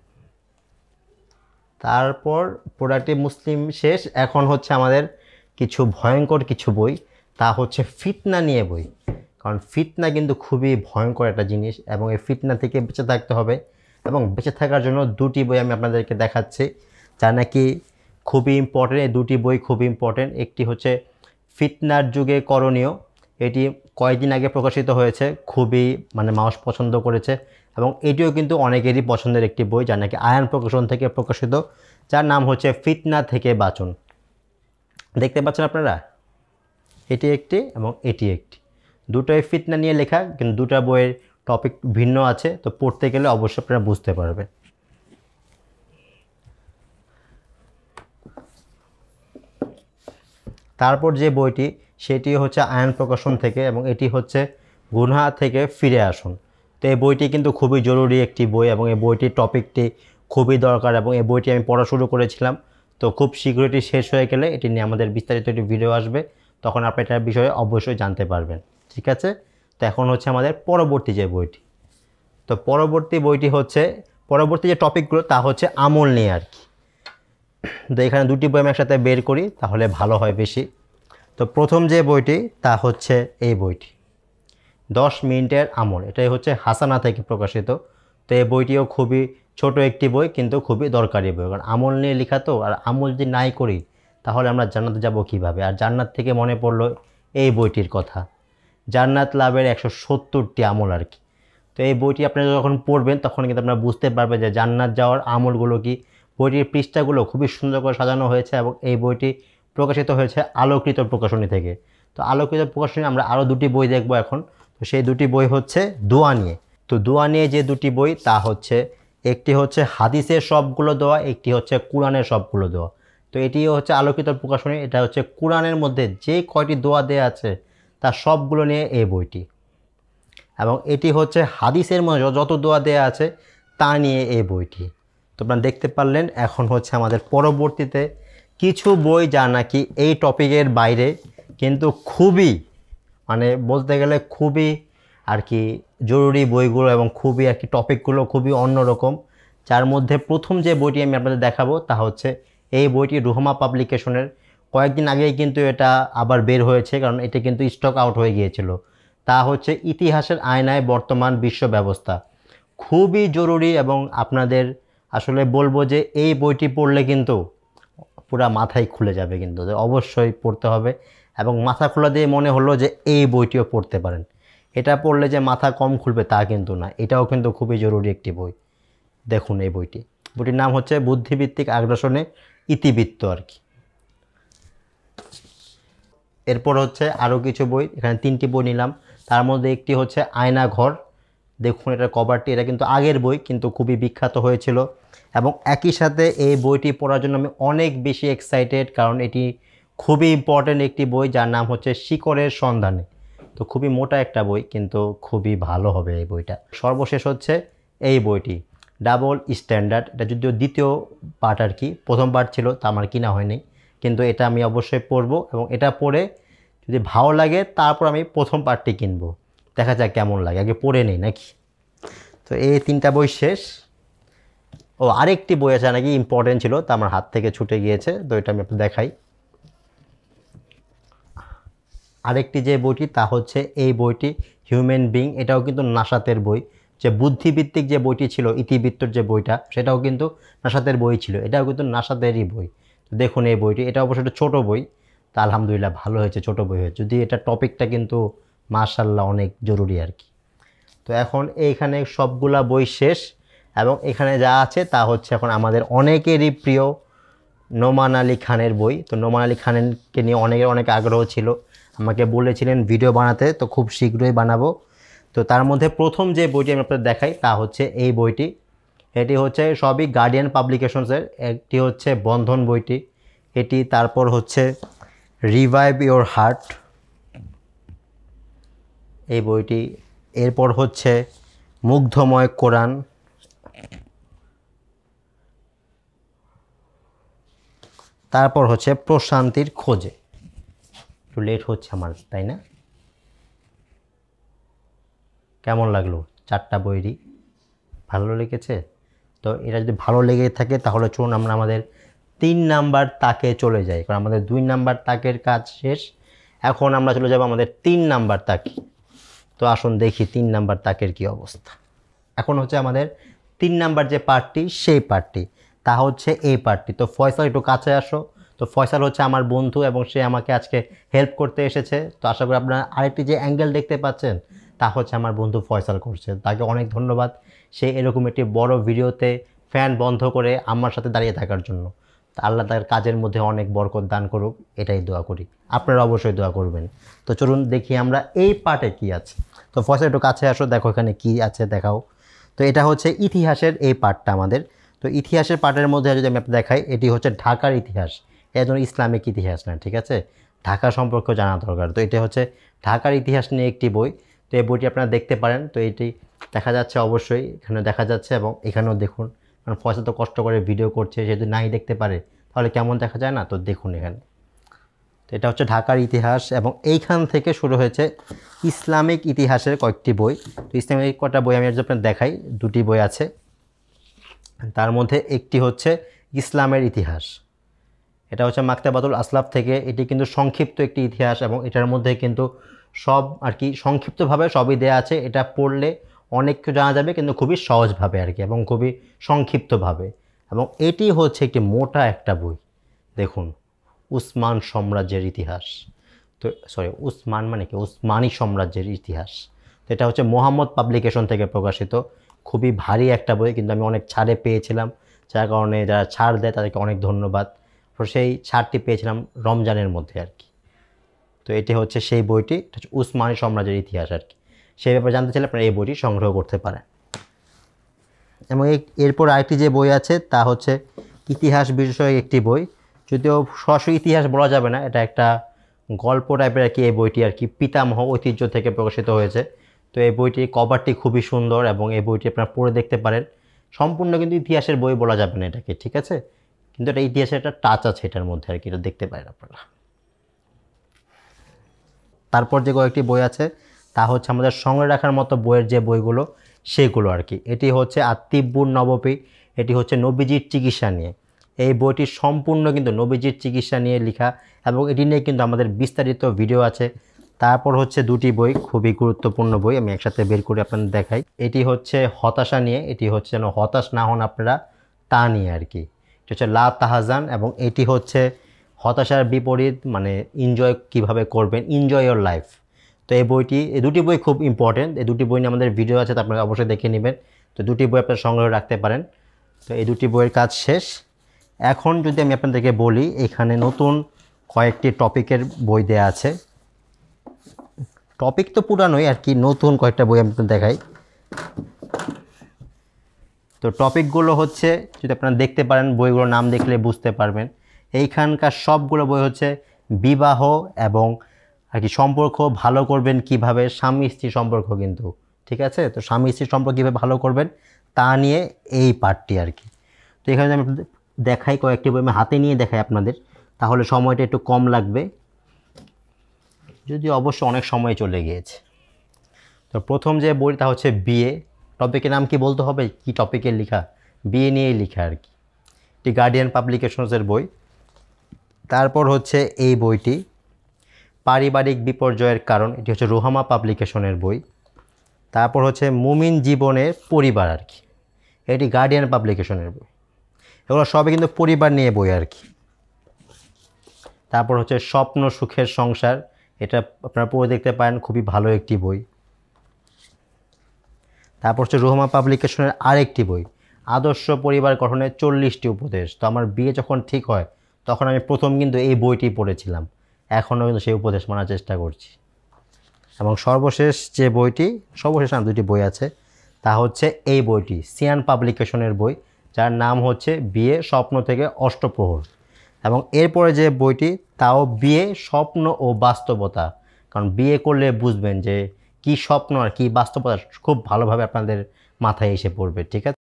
[SPEAKER 1] তারপর প্রোডাক্টিভ মুসলিম শেষ এখন হচ্ছে আমাদের কিছু ভয়ঙ্কর কিছু বই তা হচ্ছে ফিতনা নিয়ে বই কারণ ফিতনা কিন্তু খুবই ভয়ঙ্কর একটা জিনিস এবং এই ফিতনা থেকে বেঁচে থাকতে হবে এবং বেঁচে থাকার জন্য দুটি বই আমি আপনাদেরকে দেখাচ্ছি যা নাকি খুবই ইম্পর্টেন্ট এই দুটি বই খুবই ইম্পর্টেন্ট একটি হচ্ছে ফিতনার যুগে করণীয় এটি কয়েকদিন আগে প্রকাশিত হয়েছে খুবই মানে মানুষ পছন্দ করেছে এবং এটিও কিন্তু অনেকেরই পছন্দের একটি বই যা নাকি আয়ন প্রকাশন থেকে প্রকাশিত যার নাম হচ্ছে ফিতনা থেকে বাঁচুন দেখতে পাচ্ছেন আপনারা এটি একটি এবং এটি একটি দুটোই ফিতনা নিয়ে লেখা কিন্তু দুটা বইয়ের টপিক ভিন্ন আছে তো পড়তে গেলে অবশ্যই আপনারা বুঝতে পারবেন তারপর যে বইটি সেটি হচ্ছে আয়ন প্রকাশন থেকে এবং এটি হচ্ছে গুনহা থেকে ফিরে আসুন তো এই বইটি কিন্তু খুবই জরুরি একটি বই এবং এই বইটির টপিকটি খুবই দরকার এবং এই বইটি আমি পড়া শুরু করেছিলাম তো খুব শীঘ্রই শেষ হয়ে গেলে এটি নিয়ে আমাদের বিস্তারিত একটি ভিডিও আসবে তখন আপনি এটার বিষয়ে অবশ্যই জানতে পারবেন ঠিক আছে তো এখন হচ্ছে আমাদের পরবর্তী যে বইটি তো পরবর্তী বইটি হচ্ছে পরবর্তী যে টপিকগুলো তা হচ্ছে আমল নিয়ে আর কি তো এখানে দুটি বই আমি একসাথে বের করি তাহলে ভালো হয় বেশি তো প্রথম যে বইটি তা হচ্ছে এই বইটি দশ মিনিটের আমল এটাই হচ্ছে হাসানা থেকে প্রকাশিত তো এই বইটিও খুবই ছোট একটি বই কিন্তু খুবই দরকারি বই কারণ আমল নিয়ে লেখা তো আর আমল যদি নাই করি তাহলে আমরা জান্নাতে যাব কিভাবে আর জান্নাত থেকে মনে পড়লো এই বইটির কথা জান্নাত লাভের একশো সত্তরটি আমল আর কি তো এই বইটি আপনারা যখন পড়বেন তখন কিন্তু আপনারা বুঝতে পারবেন যে জান্নাত যাওয়ার আমলগুলো কি বইটির পৃষ্ঠাগুলো খুবই সুন্দর করে সাজানো হয়েছে এবং এই বইটি প্রকাশিত হয়েছে আলোকিত প্রকাশনী থেকে তো আলোকিত প্রকাশনী আমরা আরও দুটি বই দেখব এখন তো সেই দুটি বই হচ্ছে দোয়া নিয়ে তো দোয়া নিয়ে যে দুটি বই তা হচ্ছে একটি হচ্ছে হাদিসের সবগুলো দেওয়া একটি হচ্ছে কোরআনের সবগুলো দেওয়া তো এটি হচ্ছে আলোকিত প্রকাশনী এটা হচ্ছে কোরআনের মধ্যে যে কয়টি দোয়া দেওয়া আছে তার সবগুলো নিয়ে এই বইটি এবং এটি হচ্ছে হাদিসের মধ্যে যত দোয়া দেয়া আছে তা নিয়ে এই বইটি তো আপনারা দেখতে পারলেন এখন হচ্ছে আমাদের পরবর্তীতে কিছু বই যা নাকি এই টপিকের বাইরে কিন্তু খুবই মানে বলতে গেলে খুবই আর কি জরুরি বইগুলো এবং খুবই আর কি টপিকগুলো খুবই অন্যরকম যার মধ্যে প্রথম যে বইটি আমি আপনাদের দেখাবো তা হচ্ছে এই বইটি রুহমা পাবলিকেশনের কয়েকদিন আগেই কিন্তু এটা আবার বের হয়েছে কারণ এটা কিন্তু স্টক আউট হয়ে গিয়েছিল তা হচ্ছে ইতিহাসের আয়নায় বর্তমান বিশ্ব ব্যবস্থা খুবই জরুরি এবং আপনাদের আসলে বলবো যে এই বইটি পড়লে কিন্তু পুরা মাথায় খুলে যাবে কিন্তু অবশ্যই পড়তে হবে এবং মাথা খোলা দিয়ে মনে হলো যে এই বইটিও পড়তে পারেন এটা পড়লে যে মাথা কম খুলবে তা কিন্তু না এটাও কিন্তু খুবই জরুরি একটি বই দেখুন এই বইটি বইটির নাম হচ্ছে বুদ্ধিভিত্তিক আগ্রাসনে ইতিবৃত্ত আর কি এরপর হচ্ছে আরও কিছু বই এখানে তিনটি বই নিলাম তার মধ্যে একটি হচ্ছে আয়না ঘর দেখুন এটা কভারটি এটা কিন্তু আগের বই কিন্তু খুবই বিখ্যাত হয়েছিল এবং একই সাথে এই বইটি পড়ার জন্য আমি অনেক বেশি এক্সাইটেড কারণ এটি খুবই ইম্পর্ট্যান্ট একটি বই যার নাম হচ্ছে শিকরের সন্ধানে তো খুবই মোটা একটা বই কিন্তু খুবই ভালো হবে এই বইটা সর্বশেষ হচ্ছে এই বইটি ডাবল স্ট্যান্ডার্ড এটা যদিও দ্বিতীয় পার্ট আর কি প্রথম পার্ট ছিল তা আমার কিনা হয়নি কিন্তু এটা আমি অবশ্যই পড়ব এবং এটা পড়ে যদি ভালো লাগে তারপর আমি প্রথম পার্টটি কিনব দেখা যাক কেমন লাগে আগে পড়ে নেই নাকি তো এই তিনটা বই শেষ ও আরেকটি বই আছে নাকি ইম্পর্টেন্ট ছিল তা আমার হাত থেকে ছুটে গিয়েছে তো এটা আমি আপনার দেখাই আরেকটি যে বইটি তা হচ্ছে এই বইটি হিউম্যান বিং এটাও কিন্তু নাসাতের বই যে বুদ্ধিভিত্তিক যে বইটি ছিল ইতিবৃত্তর যে বইটা সেটাও কিন্তু নাসাতের বই ছিল এটাও কিন্তু নাসাতেরই বই দেখুন এই বইটি এটা অবশ্য একটা ছোটো বই তা আলহামদুলিল্লাহ ভালো হয়েছে ছোটো বই হয়েছে যদি এটা টপিকটা কিন্তু মার্শাল্লাহ অনেক জরুরি আর কি তো এখন এইখানে সবগুলা বই শেষ এবং এখানে যা আছে তা হচ্ছে এখন আমাদের অনেকেরই প্রিয় নোমান আলী খানের বই তো নোমান আলী খানকে নিয়ে অনেকের অনেক আগ্রহ ছিল আমাকে বলেছিলেন ভিডিও বানাতে তো খুব শীঘ্রই বানাবো তো তার মধ্যে প্রথম যে বইটি আমি আপনাদের দেখাই তা হচ্ছে এই বইটি এটি হচ্ছে সবই গার্ডিয়ান পাবলিকেশনসের একটি হচ্ছে বন্ধন বইটি এটি তারপর হচ্ছে রিভাইভ ইওর হার্ট এই বইটি এরপর হচ্ছে মুগ্ধময় কোরআন তারপর হচ্ছে প্রশান্তির খোঁজে একটু লেট হচ্ছে আমার তাই না কেমন লাগলো চারটা বইরই ভালো লেগেছে তো এটা যদি ভালো লেগে থাকে তাহলে চলুন আমরা আমাদের তিন নাম্বার তাকে চলে যাই কারণ আমাদের দুই নাম্বার তাকের কাজ শেষ এখন আমরা চলে যাব আমাদের তিন নাম্বার তাকে তো আসুন দেখি তিন নাম্বার তাকের কি অবস্থা এখন হচ্ছে আমাদের তিন নাম্বার যে পার্টটি সেই পার্টটি তা হচ্ছে এই পার্টটি তো ফয়সাল একটু কাছে আসো তো ফয়সাল হচ্ছে আমার বন্ধু এবং সে আমাকে আজকে হেল্প করতে এসেছে তো আশা করি আপনারা আরেকটি যে অ্যাঙ্গেল দেখতে পাচ্ছেন তা হচ্ছে আমার বন্ধু ফয়সাল করছে তাকে অনেক ধন্যবাদ সে এরকম একটি বড় ভিডিওতে ফ্যান বন্ধ করে আমার সাথে দাঁড়িয়ে থাকার জন্য আল্লাহ তার কাজের মধ্যে অনেক বরকত দান করুক এটাই দোয়া করি আপনারা অবশ্যই দোয়া করবেন তো চলুন দেখি আমরা এই পার্টে কি আছে তো ফসে একটু কাছে আসো দেখো এখানে কি আছে দেখাও তো এটা হচ্ছে ইতিহাসের এই পার্টটা আমাদের তো ইতিহাসের পার্টের মধ্যে যদি আমি দেখাই এটি হচ্ছে ঢাকার ইতিহাস এটা যেন ইসলামিক ইতিহাস না ঠিক আছে ঢাকা সম্পর্কেও জানা দরকার তো এটা হচ্ছে ঢাকার ইতিহাস নিয়ে একটি বই তো এই বইটি আপনারা দেখতে পারেন তো এটি দেখা যাচ্ছে অবশ্যই এখানে দেখা যাচ্ছে এবং এখানেও দেখুন কারণ ফয়সা তো কষ্ট করে ভিডিও করছে সে যদি নাই দেখতে পারে তাহলে কেমন দেখা যায় না তো দেখুন এখানে তো এটা হচ্ছে ঢাকার ইতিহাস এবং এইখান থেকে শুরু হয়েছে ইসলামিক ইতিহাসের কয়েকটি বই তো ইসলামিক কটা বই আমি আজ আপনার দেখাই দুটি বই আছে তার মধ্যে একটি হচ্ছে ইসলামের ইতিহাস এটা হচ্ছে মাকতাবাতুল আসলাফ থেকে এটি কিন্তু সংক্ষিপ্ত একটি ইতিহাস এবং এটার মধ্যে কিন্তু সব আর কি সংক্ষিপ্তভাবে সবই দেয়া আছে এটা পড়লে অনেক কিছু জানা যাবে কিন্তু খুবই সহজভাবে আর কি এবং খুবই সংক্ষিপ্তভাবে এবং এটি হচ্ছে একটি মোটা একটা বই দেখুন উসমান সাম্রাজ্যের ইতিহাস তো সরি উসমান মানে কি উসমানী সাম্রাজ্যের ইতিহাস তো এটা হচ্ছে মোহাম্মদ পাবলিকেশন থেকে প্রকাশিত খুবই ভারী একটা বই কিন্তু আমি অনেক ছাড়ে পেয়েছিলাম যার কারণে যারা ছাড় দেয় তাদেরকে অনেক ধন্যবাদ তো সেই ছাড়টি পেয়েছিলাম রমজানের মধ্যে আর কি তো এটি হচ্ছে সেই বইটি হচ্ছে উসমানী সাম্রাজ্যের ইতিহাস আর কি সেই ব্যাপারে জানতে চাইলে আপনারা এই বইটি সংগ্রহ করতে পারেন এবং এরপর আরেকটি যে বই আছে তা হচ্ছে ইতিহাস বিষয়ক একটি বই যদিও সরাসরি ইতিহাস বলা যাবে না এটা একটা গল্প টাইপের আর কি এই বইটি আর কি পিতামহ ঐতিহ্য থেকে প্রকাশিত হয়েছে তো এই বইটির কভারটি খুবই সুন্দর এবং এই বইটি আপনারা পড়ে দেখতে পারেন সম্পূর্ণ কিন্তু ইতিহাসের বই বলা যাবে না এটাকে ঠিক আছে কিন্তু এটা ইতিহাসের একটা টাচ আছে এটার মধ্যে আর কি এটা দেখতে পারেন আপনারা তারপর যে কয়েকটি বই আছে তা হচ্ছে আমাদের সংগ্রহে রাখার মতো বইয়ের যে বইগুলো সেগুলো আর কি এটি হচ্ছে আত্মিব্বুর নবপী এটি হচ্ছে নবীজির চিকিৎসা নিয়ে এই বইটি সম্পূর্ণ কিন্তু নবীজির চিকিৎসা নিয়ে লেখা এবং এটি নিয়ে কিন্তু আমাদের বিস্তারিত ভিডিও আছে তারপর হচ্ছে দুটি বই খুবই গুরুত্বপূর্ণ বই আমি একসাথে বের করে আপনাদের দেখাই এটি হচ্ছে হতাশা নিয়ে এটি হচ্ছে যেন হতাশ না হন আপনারা তা নিয়ে আর কি এটি হচ্ছে লা তাহাজান এবং এটি হচ্ছে হতাশার বিপরীত মানে এনজয় কিভাবে করবেন এনজয় ইয়োর লাইফ তো এই বইটি এই দুটি বই খুব ইম্পর্টেন্ট এই দুটি বই নিয়ে আমাদের ভিডিও আছে তো আপনারা অবশ্যই দেখে নেবেন তো দুটি বই আপনার সংগ্রহ রাখতে পারেন তো এই দুটি বইয়ের কাজ শেষ এখন যদি আমি আপনাদেরকে বলি এখানে নতুন কয়েকটি টপিকের বই দেয়া আছে টপিক তো পুরানোই আর কি নতুন কয়েকটা বই আমি দেখাই তো টপিকগুলো হচ্ছে যদি আপনারা দেখতে পারেন বইগুলোর নাম দেখলে বুঝতে পারবেন এইখানকার সবগুলো বই হচ্ছে বিবাহ এবং আর কি সম্পর্ক ভালো করবেন কিভাবে স্বামী স্ত্রী সম্পর্ক কিন্তু ঠিক আছে তো স্বামী স্ত্রী সম্পর্ক কীভাবে ভালো করবেন তা নিয়ে এই পার্টটি আর কি তো এখানে আমি দেখাই কয়েকটি বই আমি হাতে নিয়ে দেখাই আপনাদের তাহলে সময়টা একটু কম লাগবে যদি অবশ্য অনেক সময় চলে গিয়েছে তো প্রথম যে বই তা হচ্ছে বিয়ে টপিকের নাম কি বলতে হবে কি টপিকের লেখা বিয়ে নিয়েই লেখা আর কি এটি গার্ডিয়ান পাবলিকেশনসের বই তারপর হচ্ছে এই বইটি পারিবারিক বিপর্যয়ের কারণ এটি হচ্ছে রোহামা পাবলিকেশনের বই তারপর হচ্ছে মুমিন জীবনের পরিবার আর কি এটি গার্ডিয়ান পাবলিকেশনের বই এগুলো সবই কিন্তু পরিবার নিয়ে বই আর কি তারপর হচ্ছে স্বপ্ন সুখের সংসার এটা আপনারা পড়ে দেখতে পারেন খুবই ভালো একটি বই তারপর হচ্ছে রোহমা পাবলিকেশনের আরেকটি বই আদর্শ পরিবার গঠনের চল্লিশটি উপদেশ তো আমার বিয়ে যখন ঠিক হয় তখন আমি প্রথম কিন্তু এই বইটি পড়েছিলাম এখনও কিন্তু সেই উপদেশ মানার চেষ্টা করছি এবং সর্বশেষ যে বইটি সর্বশেষ না দুটি বই আছে তা হচ্ছে এই বইটি সিয়ান পাবলিকেশনের বই যার নাম হচ্ছে বিয়ে স্বপ্ন থেকে অষ্টপ্রহর এবং এরপরে যে বইটি তাও বিয়ে স্বপ্ন ও বাস্তবতা কারণ বিয়ে করলে বুঝবেন যে কি স্বপ্ন আর কি বাস্তবতা খুব ভালোভাবে আপনাদের মাথায় এসে পড়বে ঠিক আছে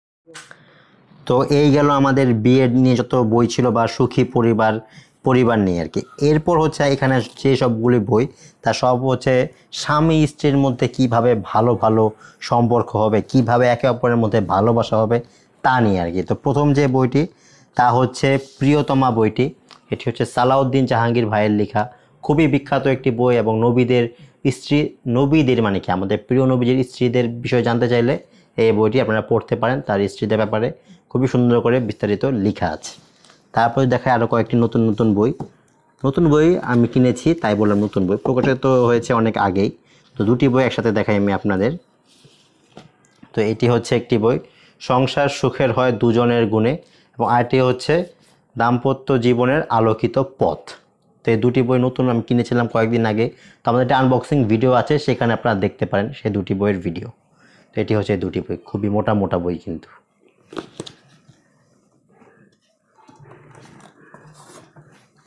[SPEAKER 1] তো এই গেল আমাদের বিয়ের নিয়ে যত বই ছিল বা সুখী পরিবার পরিবার নিয়ে আর কি এরপর হচ্ছে এখানে যে সবগুলি বই তা সব হচ্ছে স্বামী স্ত্রীর মধ্যে কিভাবে ভালো ভালো সম্পর্ক হবে কিভাবে একে অপরের মধ্যে ভালোবাসা হবে তা নিয়ে আর কি তো প্রথম যে বইটি তা হচ্ছে প্রিয়তমা বইটি এটি হচ্ছে সালাউদ্দিন জাহাঙ্গীর ভাইয়ের লেখা খুবই বিখ্যাত একটি বই এবং নবীদের স্ত্রী নবীদের মানে কি আমাদের প্রিয় নবীদের স্ত্রীদের বিষয়ে জানতে চাইলে এই বইটি আপনারা পড়তে পারেন তার স্ত্রীদের ব্যাপারে খুবই সুন্দর করে বিস্তারিত লেখা আছে তারপরে দেখায় আরও কয়েকটি নতুন নতুন বই নতুন বই আমি কিনেছি তাই বললাম নতুন বই প্রকাশিত হয়েছে অনেক আগেই তো দুটি বই একসাথে দেখাই আমি আপনাদের তো এটি হচ্ছে একটি বই সংসার সুখের হয় দুজনের গুণে এবং আরেকটি হচ্ছে দাম্পত্য জীবনের আলোকিত পথ তো এই দুটি বই নতুন আমি কিনেছিলাম কয়েকদিন আগে তো আমাদের একটা আনবক্সিং ভিডিও আছে সেখানে আপনারা দেখতে পারেন সেই দুটি বইয়ের ভিডিও তো এটি হচ্ছে দুটি বই খুবই মোটা মোটা বই কিন্তু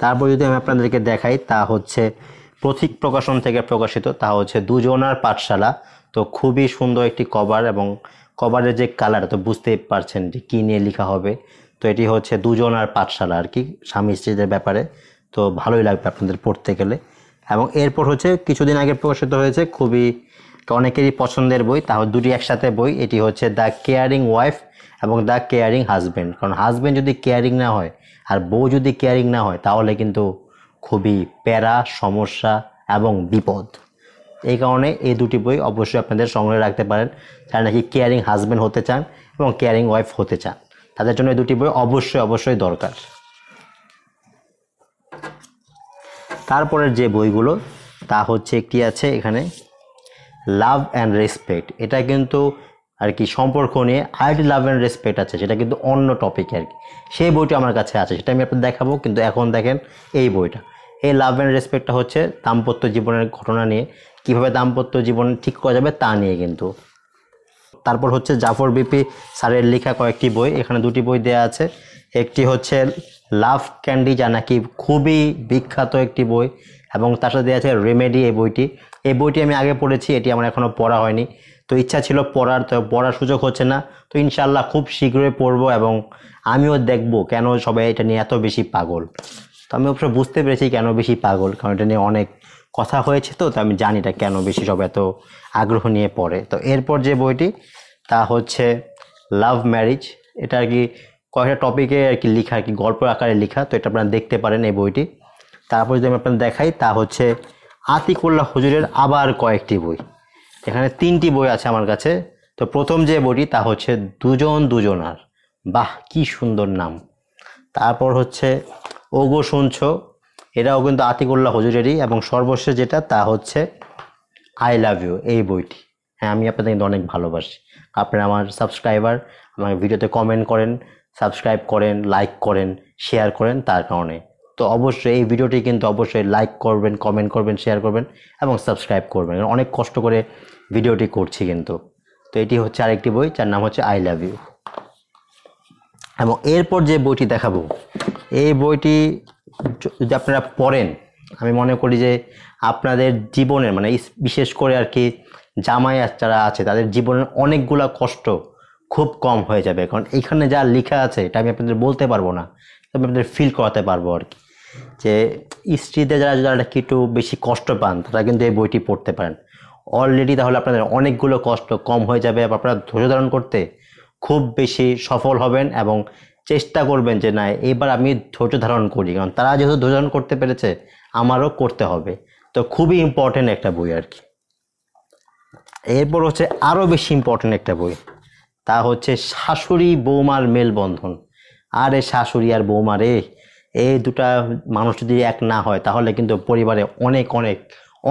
[SPEAKER 1] তারপর যদি আমি আপনাদেরকে দেখাই তা হচ্ছে প্রতীক প্রকাশন থেকে প্রকাশিত তা হচ্ছে দুজনার পাঠশালা তো খুবই সুন্দর একটি কভার এবং কভারের যে কালার তো বুঝতেই পারছেন যে কী নিয়ে লেখা হবে তো এটি হচ্ছে দুজনার পাঠশালা আর কি স্বামী স্ত্রীদের ব্যাপারে তো ভালোই লাগবে আপনাদের পড়তে গেলে এবং এরপর হচ্ছে কিছুদিন আগে প্রকাশিত হয়েছে খুবই অনেকেরই পছন্দের বই তাহলে দুটি একসাথে বই এটি হচ্ছে দ্য কেয়ারিং ওয়াইফ এবং দ্য কেয়ারিং হাজব্যান্ড কারণ হাজব্যান্ড যদি কেয়ারিং না হয় আর বউ যদি কেয়ারিং না হয় তাহলে কিন্তু খুবই প্যারা সমস্যা এবং বিপদ এই কারণে এই দুটি বই অবশ্যই আপনাদের সংগ্রহে রাখতে পারেন যারা নাকি কেয়ারিং হাজব্যান্ড হতে চান এবং কেয়ারিং ওয়াইফ হতে চান তাদের জন্য এই দুটি বই অবশ্যই অবশ্যই দরকার তারপরের যে বইগুলো তা হচ্ছে একটি আছে এখানে লাভ অ্যান্ড রেসপেক্ট এটা কিন্তু আর কি সম্পর্ক নিয়ে আইড লাভ অ্যান্ড রেসপেক্ট আছে সেটা কিন্তু অন্য টপিক আর কি সেই বইটি আমার কাছে আছে সেটা আমি আপনাদের দেখাবো কিন্তু এখন দেখেন এই বইটা এই লাভ অ্যান্ড রেসপেক্টটা হচ্ছে দাম্পত্য জীবনের ঘটনা নিয়ে কীভাবে দাম্পত্য জীবন ঠিক করা যাবে তা নিয়ে কিন্তু তারপর হচ্ছে জাফর বিপি স্যারের লেখা কয়েকটি বই এখানে দুটি বই দেয়া আছে একটি হচ্ছে লাভ ক্যান্ডি যা নাকি খুবই বিখ্যাত একটি বই এবং তার সাথে দেওয়া আছে রেমেডি এই বইটি এই বইটি আমি আগে পড়েছি এটি আমার এখনও পড়া হয়নি তো ইচ্ছা ছিল পড়ার তো পড়ার সুযোগ হচ্ছে না তো ইনশাল্লাহ খুব শীঘ্রই পড়ব এবং আমিও দেখব কেন সবাই এটা নিয়ে এত বেশি পাগল তো আমি অবশ্য বুঝতে পেরেছি কেন বেশি পাগল কারণ এটা নিয়ে অনেক কথা হয়েছে তো তো আমি জানি এটা কেন বেশি সব এত আগ্রহ নিয়ে পড়ে তো এরপর যে বইটি তা হচ্ছে লাভ ম্যারেজ এটা আর কি কয়েকটা টপিকে আর কি লেখা আর কি গল্প আকারে লেখা তো এটা আপনারা দেখতে পারেন এই বইটি তারপর যদি আমি আপনাদের দেখাই তা হচ্ছে আতিকুল্লাহ হুজুরের আবার কয়েকটি বই এখানে তিনটি বই আছে আমার কাছে তো প্রথম যে বইটি তা হচ্ছে দুজন দুজনার বাহ কি সুন্দর নাম তারপর হচ্ছে ওগো শুনছ এটাও কিন্তু আতিকুল্লাহ হজুরেরই এবং সর্বশেষ যেটা তা হচ্ছে আই লাভ ইউ এই বইটি হ্যাঁ আমি আপনাদের কিন্তু অনেক ভালোবাসি আপনারা আমার সাবস্ক্রাইবার আমার ভিডিওতে কমেন্ট করেন সাবস্ক্রাইব করেন লাইক করেন শেয়ার করেন তার কারণে তো অবশ্যই এই ভিডিওটি কিন্তু অবশ্যই লাইক করবেন কমেন্ট করবেন শেয়ার করবেন এবং সাবস্ক্রাইব করবেন অনেক কষ্ট করে ভিডিওটি করছি কিন্তু তো এটি হচ্ছে আরেকটি বই যার নাম হচ্ছে আই লাভ ইউ এবং এরপর যে বইটি দেখাবো এই বইটি যদি আপনারা পড়েন আমি মনে করি যে আপনাদের জীবনের মানে বিশেষ করে আর কি জামাই যারা আছে তাদের জীবনের অনেকগুলা কষ্ট খুব কম হয়ে যাবে কারণ এখানে যা লেখা আছে এটা আমি আপনাদের বলতে পারবো না আমি আপনাদের ফিল করাতে পারবো আর কি যে স্ত্রীদের যারা যারা একটু বেশি কষ্ট পান তারা কিন্তু এই বইটি পড়তে পারেন অলরেডি তাহলে আপনাদের অনেকগুলো কষ্ট কম হয়ে যাবে আপনারা ধৈর্য ধারণ করতে খুব বেশি সফল হবেন এবং চেষ্টা করবেন যে না এবার আমি ধৈর্য ধারণ করি কারণ তারা যেহেতু ধৈর্য ধারণ করতে পেরেছে আমারও করতে হবে তো খুবই ইম্পর্টেন্ট একটা বই আর কি এরপর হচ্ছে আরও বেশি ইম্পর্টেন্ট একটা বই তা হচ্ছে শাশুড়ি বৌমার মেলবন্ধন আরে শাশুড়ি আর বৌমা রে এই দুটা মানুষ যদি এক না হয় তাহলে কিন্তু পরিবারে অনেক অনেক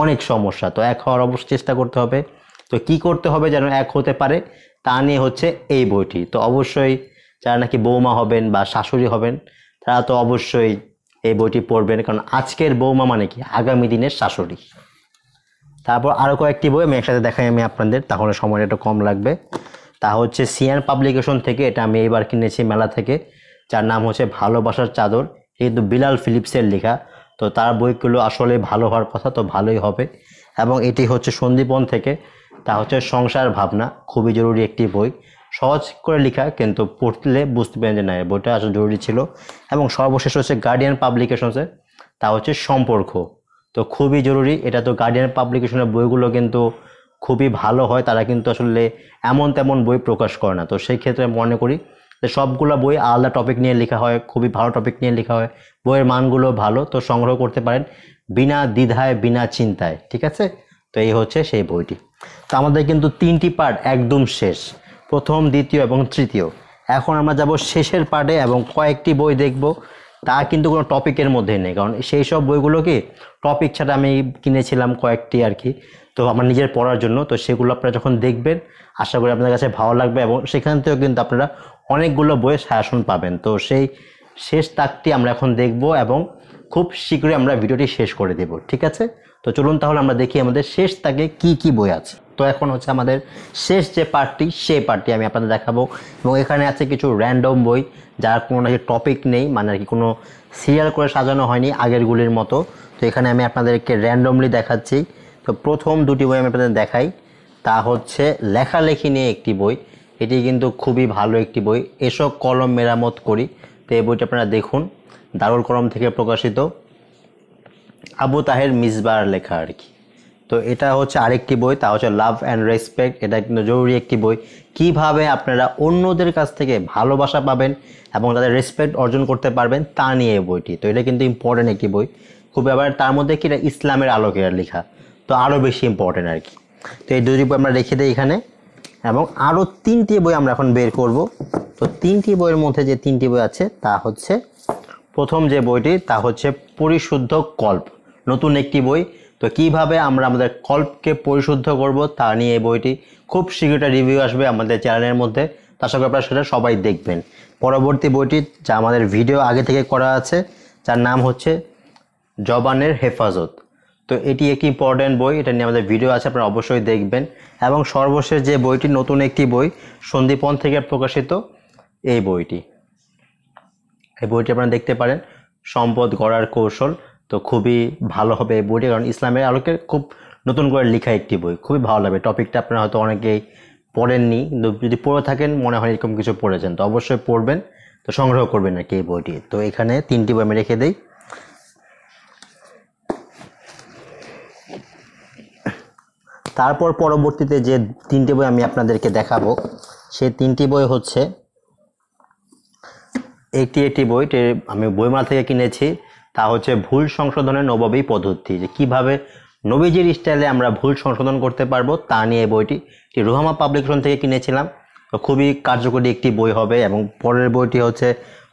[SPEAKER 1] অনেক সমস্যা তো এক হওয়ার অবশ্য চেষ্টা করতে হবে তো কি করতে হবে যেন এক হতে পারে তা নিয়ে হচ্ছে এই বইটি তো অবশ্যই যারা নাকি বৌমা হবেন বা শাশুড়ি হবেন তারা তো অবশ্যই এই বইটি পড়বেন কারণ আজকের বৌমা মানে কি আগামী দিনের শাশুড়ি তারপর আরও কয়েকটি বই আমি একসাথে দেখাই আমি আপনাদের তাহলে সময়টা একটু কম লাগবে তা হচ্ছে সিয়ান পাবলিকেশন থেকে এটা আমি এইবার কিনেছি মেলা থেকে যার নাম হচ্ছে ভালোবাসার চাদর কিন্তু বিলাল ফিলিপসের লেখা তো তার বইগুলো আসলে ভালো হওয়ার কথা তো ভালোই হবে এবং এটি হচ্ছে সন্দীপন থেকে তা হচ্ছে সংসার ভাবনা খুবই জরুরি একটি বই সহজ করে লেখা কিন্তু পড়লে বুঝতে পারেন যে না বইটা আসলে জরুরি ছিল এবং সর্বশেষ হচ্ছে গার্ডিয়ান পাবলিকেশনসে তা হচ্ছে সম্পর্ক তো খুবই জরুরি এটা তো গার্ডিয়ান পাবলিকেশনের বইগুলো কিন্তু খুবই ভালো হয় তারা কিন্তু আসলে এমন তেমন বই প্রকাশ করে না তো সেই ক্ষেত্রে মনে করি তো সবগুলো বই আলাদা টপিক নিয়ে লেখা হয় খুবই ভালো টপিক নিয়ে লেখা হয় বইয়ের মানগুলো ভালো তো সংগ্রহ করতে পারেন বিনা দ্বিধায় বিনা চিন্তায় ঠিক আছে তো এই হচ্ছে সেই বইটি তো আমাদের কিন্তু তিনটি পার্ট একদম শেষ প্রথম দ্বিতীয় এবং তৃতীয় এখন আমরা যাব শেষের পার্টে এবং কয়েকটি বই দেখব তা কিন্তু কোনো টপিকের মধ্যে নেই কারণ সেই সব বইগুলো কি টপিক ছাড়া আমি কিনেছিলাম কয়েকটি আর কি তো আমার নিজের পড়ার জন্য তো সেগুলো আপনারা যখন দেখবেন আশা করি আপনার কাছে ভালো লাগবে এবং সেখান থেকেও কিন্তু আপনারা অনেকগুলো বইয়ের শাসন পাবেন তো সেই শেষ তাকটি আমরা এখন দেখব এবং খুব শীঘ্রই আমরা ভিডিওটি শেষ করে দেব ঠিক আছে তো চলুন তাহলে আমরা দেখি আমাদের শেষ তাকে কি কি বই আছে তো এখন হচ্ছে আমাদের শেষ যে পার্টটি সেই পার্টটি আমি আপনাদের দেখাবো এবং এখানে আছে কিছু র্যান্ডম বই যার কোনো নাকি টপিক নেই মানে আর কি কোনো সিরিয়াল করে সাজানো হয়নি আগেরগুলির মতো তো এখানে আমি আপনাদেরকে র্যান্ডমলি দেখাচ্ছি তো প্রথম দুটি বই আমি আপনাদের দেখাই তা হচ্ছে লেখালেখি নিয়ে একটি বই এটি কিন্তু খুবই ভালো একটি বই এসব কলম মেরামত করি তো এই বইটি আপনারা দেখুন দারুল কলম থেকে প্রকাশিত আবু তাহের মিসবার লেখা আর কি তো এটা হচ্ছে আরেকটি বই তা হচ্ছে লাভ অ্যান্ড রেসপেক্ট এটা কিন্তু জরুরি একটি বই কিভাবে আপনারা অন্যদের কাছ থেকে ভালোবাসা পাবেন এবং তাদের রেসপেক্ট অর্জন করতে পারবেন তা নিয়ে বইটি তো এটা কিন্তু ইম্পর্টেন্ট একটি বই খুবই আবার তার মধ্যে কি এটা ইসলামের আলোকে লেখা তো আরও বেশি ইম্পর্টেন্ট আর কি তো এই দুটি বই আমরা রেখে দিই এখানে এবং আরও তিনটি বই আমরা এখন বের করব তো তিনটি বইয়ের মধ্যে যে তিনটি বই আছে তা হচ্ছে প্রথম যে বইটি তা হচ্ছে পরিশুদ্ধ কল্প নতুন একটি বই তো কিভাবে আমরা আমাদের কল্পকে পরিশুদ্ধ করব তা নিয়ে এই বইটি খুব শীঘ্রটা রিভিউ আসবে আমাদের চ্যানেলের মধ্যে তার সঙ্গে আপনারা সেটা সবাই দেখবেন পরবর্তী বইটি যা আমাদের ভিডিও আগে থেকে করা আছে যার নাম হচ্ছে জবানের হেফাজত তো এটি একটি ইম্পর্ট্যান্ট বই এটা নিয়ে আমাদের ভিডিও আছে আপনারা অবশ্যই দেখবেন এবং সর্বশেষ যে বইটি নতুন একটি বই সন্দীপন থেকে প্রকাশিত এই বইটি এই বইটি আপনারা দেখতে পারেন সম্পদ গড়ার কৌশল তো খুবই ভালো হবে এই বইটি কারণ ইসলামের আলোকে খুব নতুন করে লেখা একটি বই খুবই ভালো লাগবে টপিকটা আপনারা হয়তো অনেকেই পড়েননি কিন্তু যদি পড়ে থাকেন মনে হয় এরকম কিছু পড়েছেন তো অবশ্যই পড়বেন তো সংগ্রহ করবেন আর কি এই বইটি তো এখানে তিনটি বই আমি রেখে দিই তারপর পরবর্তীতে যে তিনটি বই আমি আপনাদেরকে দেখাবো সেই তিনটি বই হচ্ছে একটি একটি বই আমি বইমালা থেকে কিনেছি তা হচ্ছে ভুল সংশোধনের নবাবী পদ্ধতি যে কীভাবে নবীজির স্টাইলে আমরা ভুল সংশোধন করতে পারবো তা নিয়ে বইটি রোহামা পাবলিকেশন থেকে কিনেছিলাম খুবই কার্যকরী একটি বই হবে এবং পরের বইটি হচ্ছে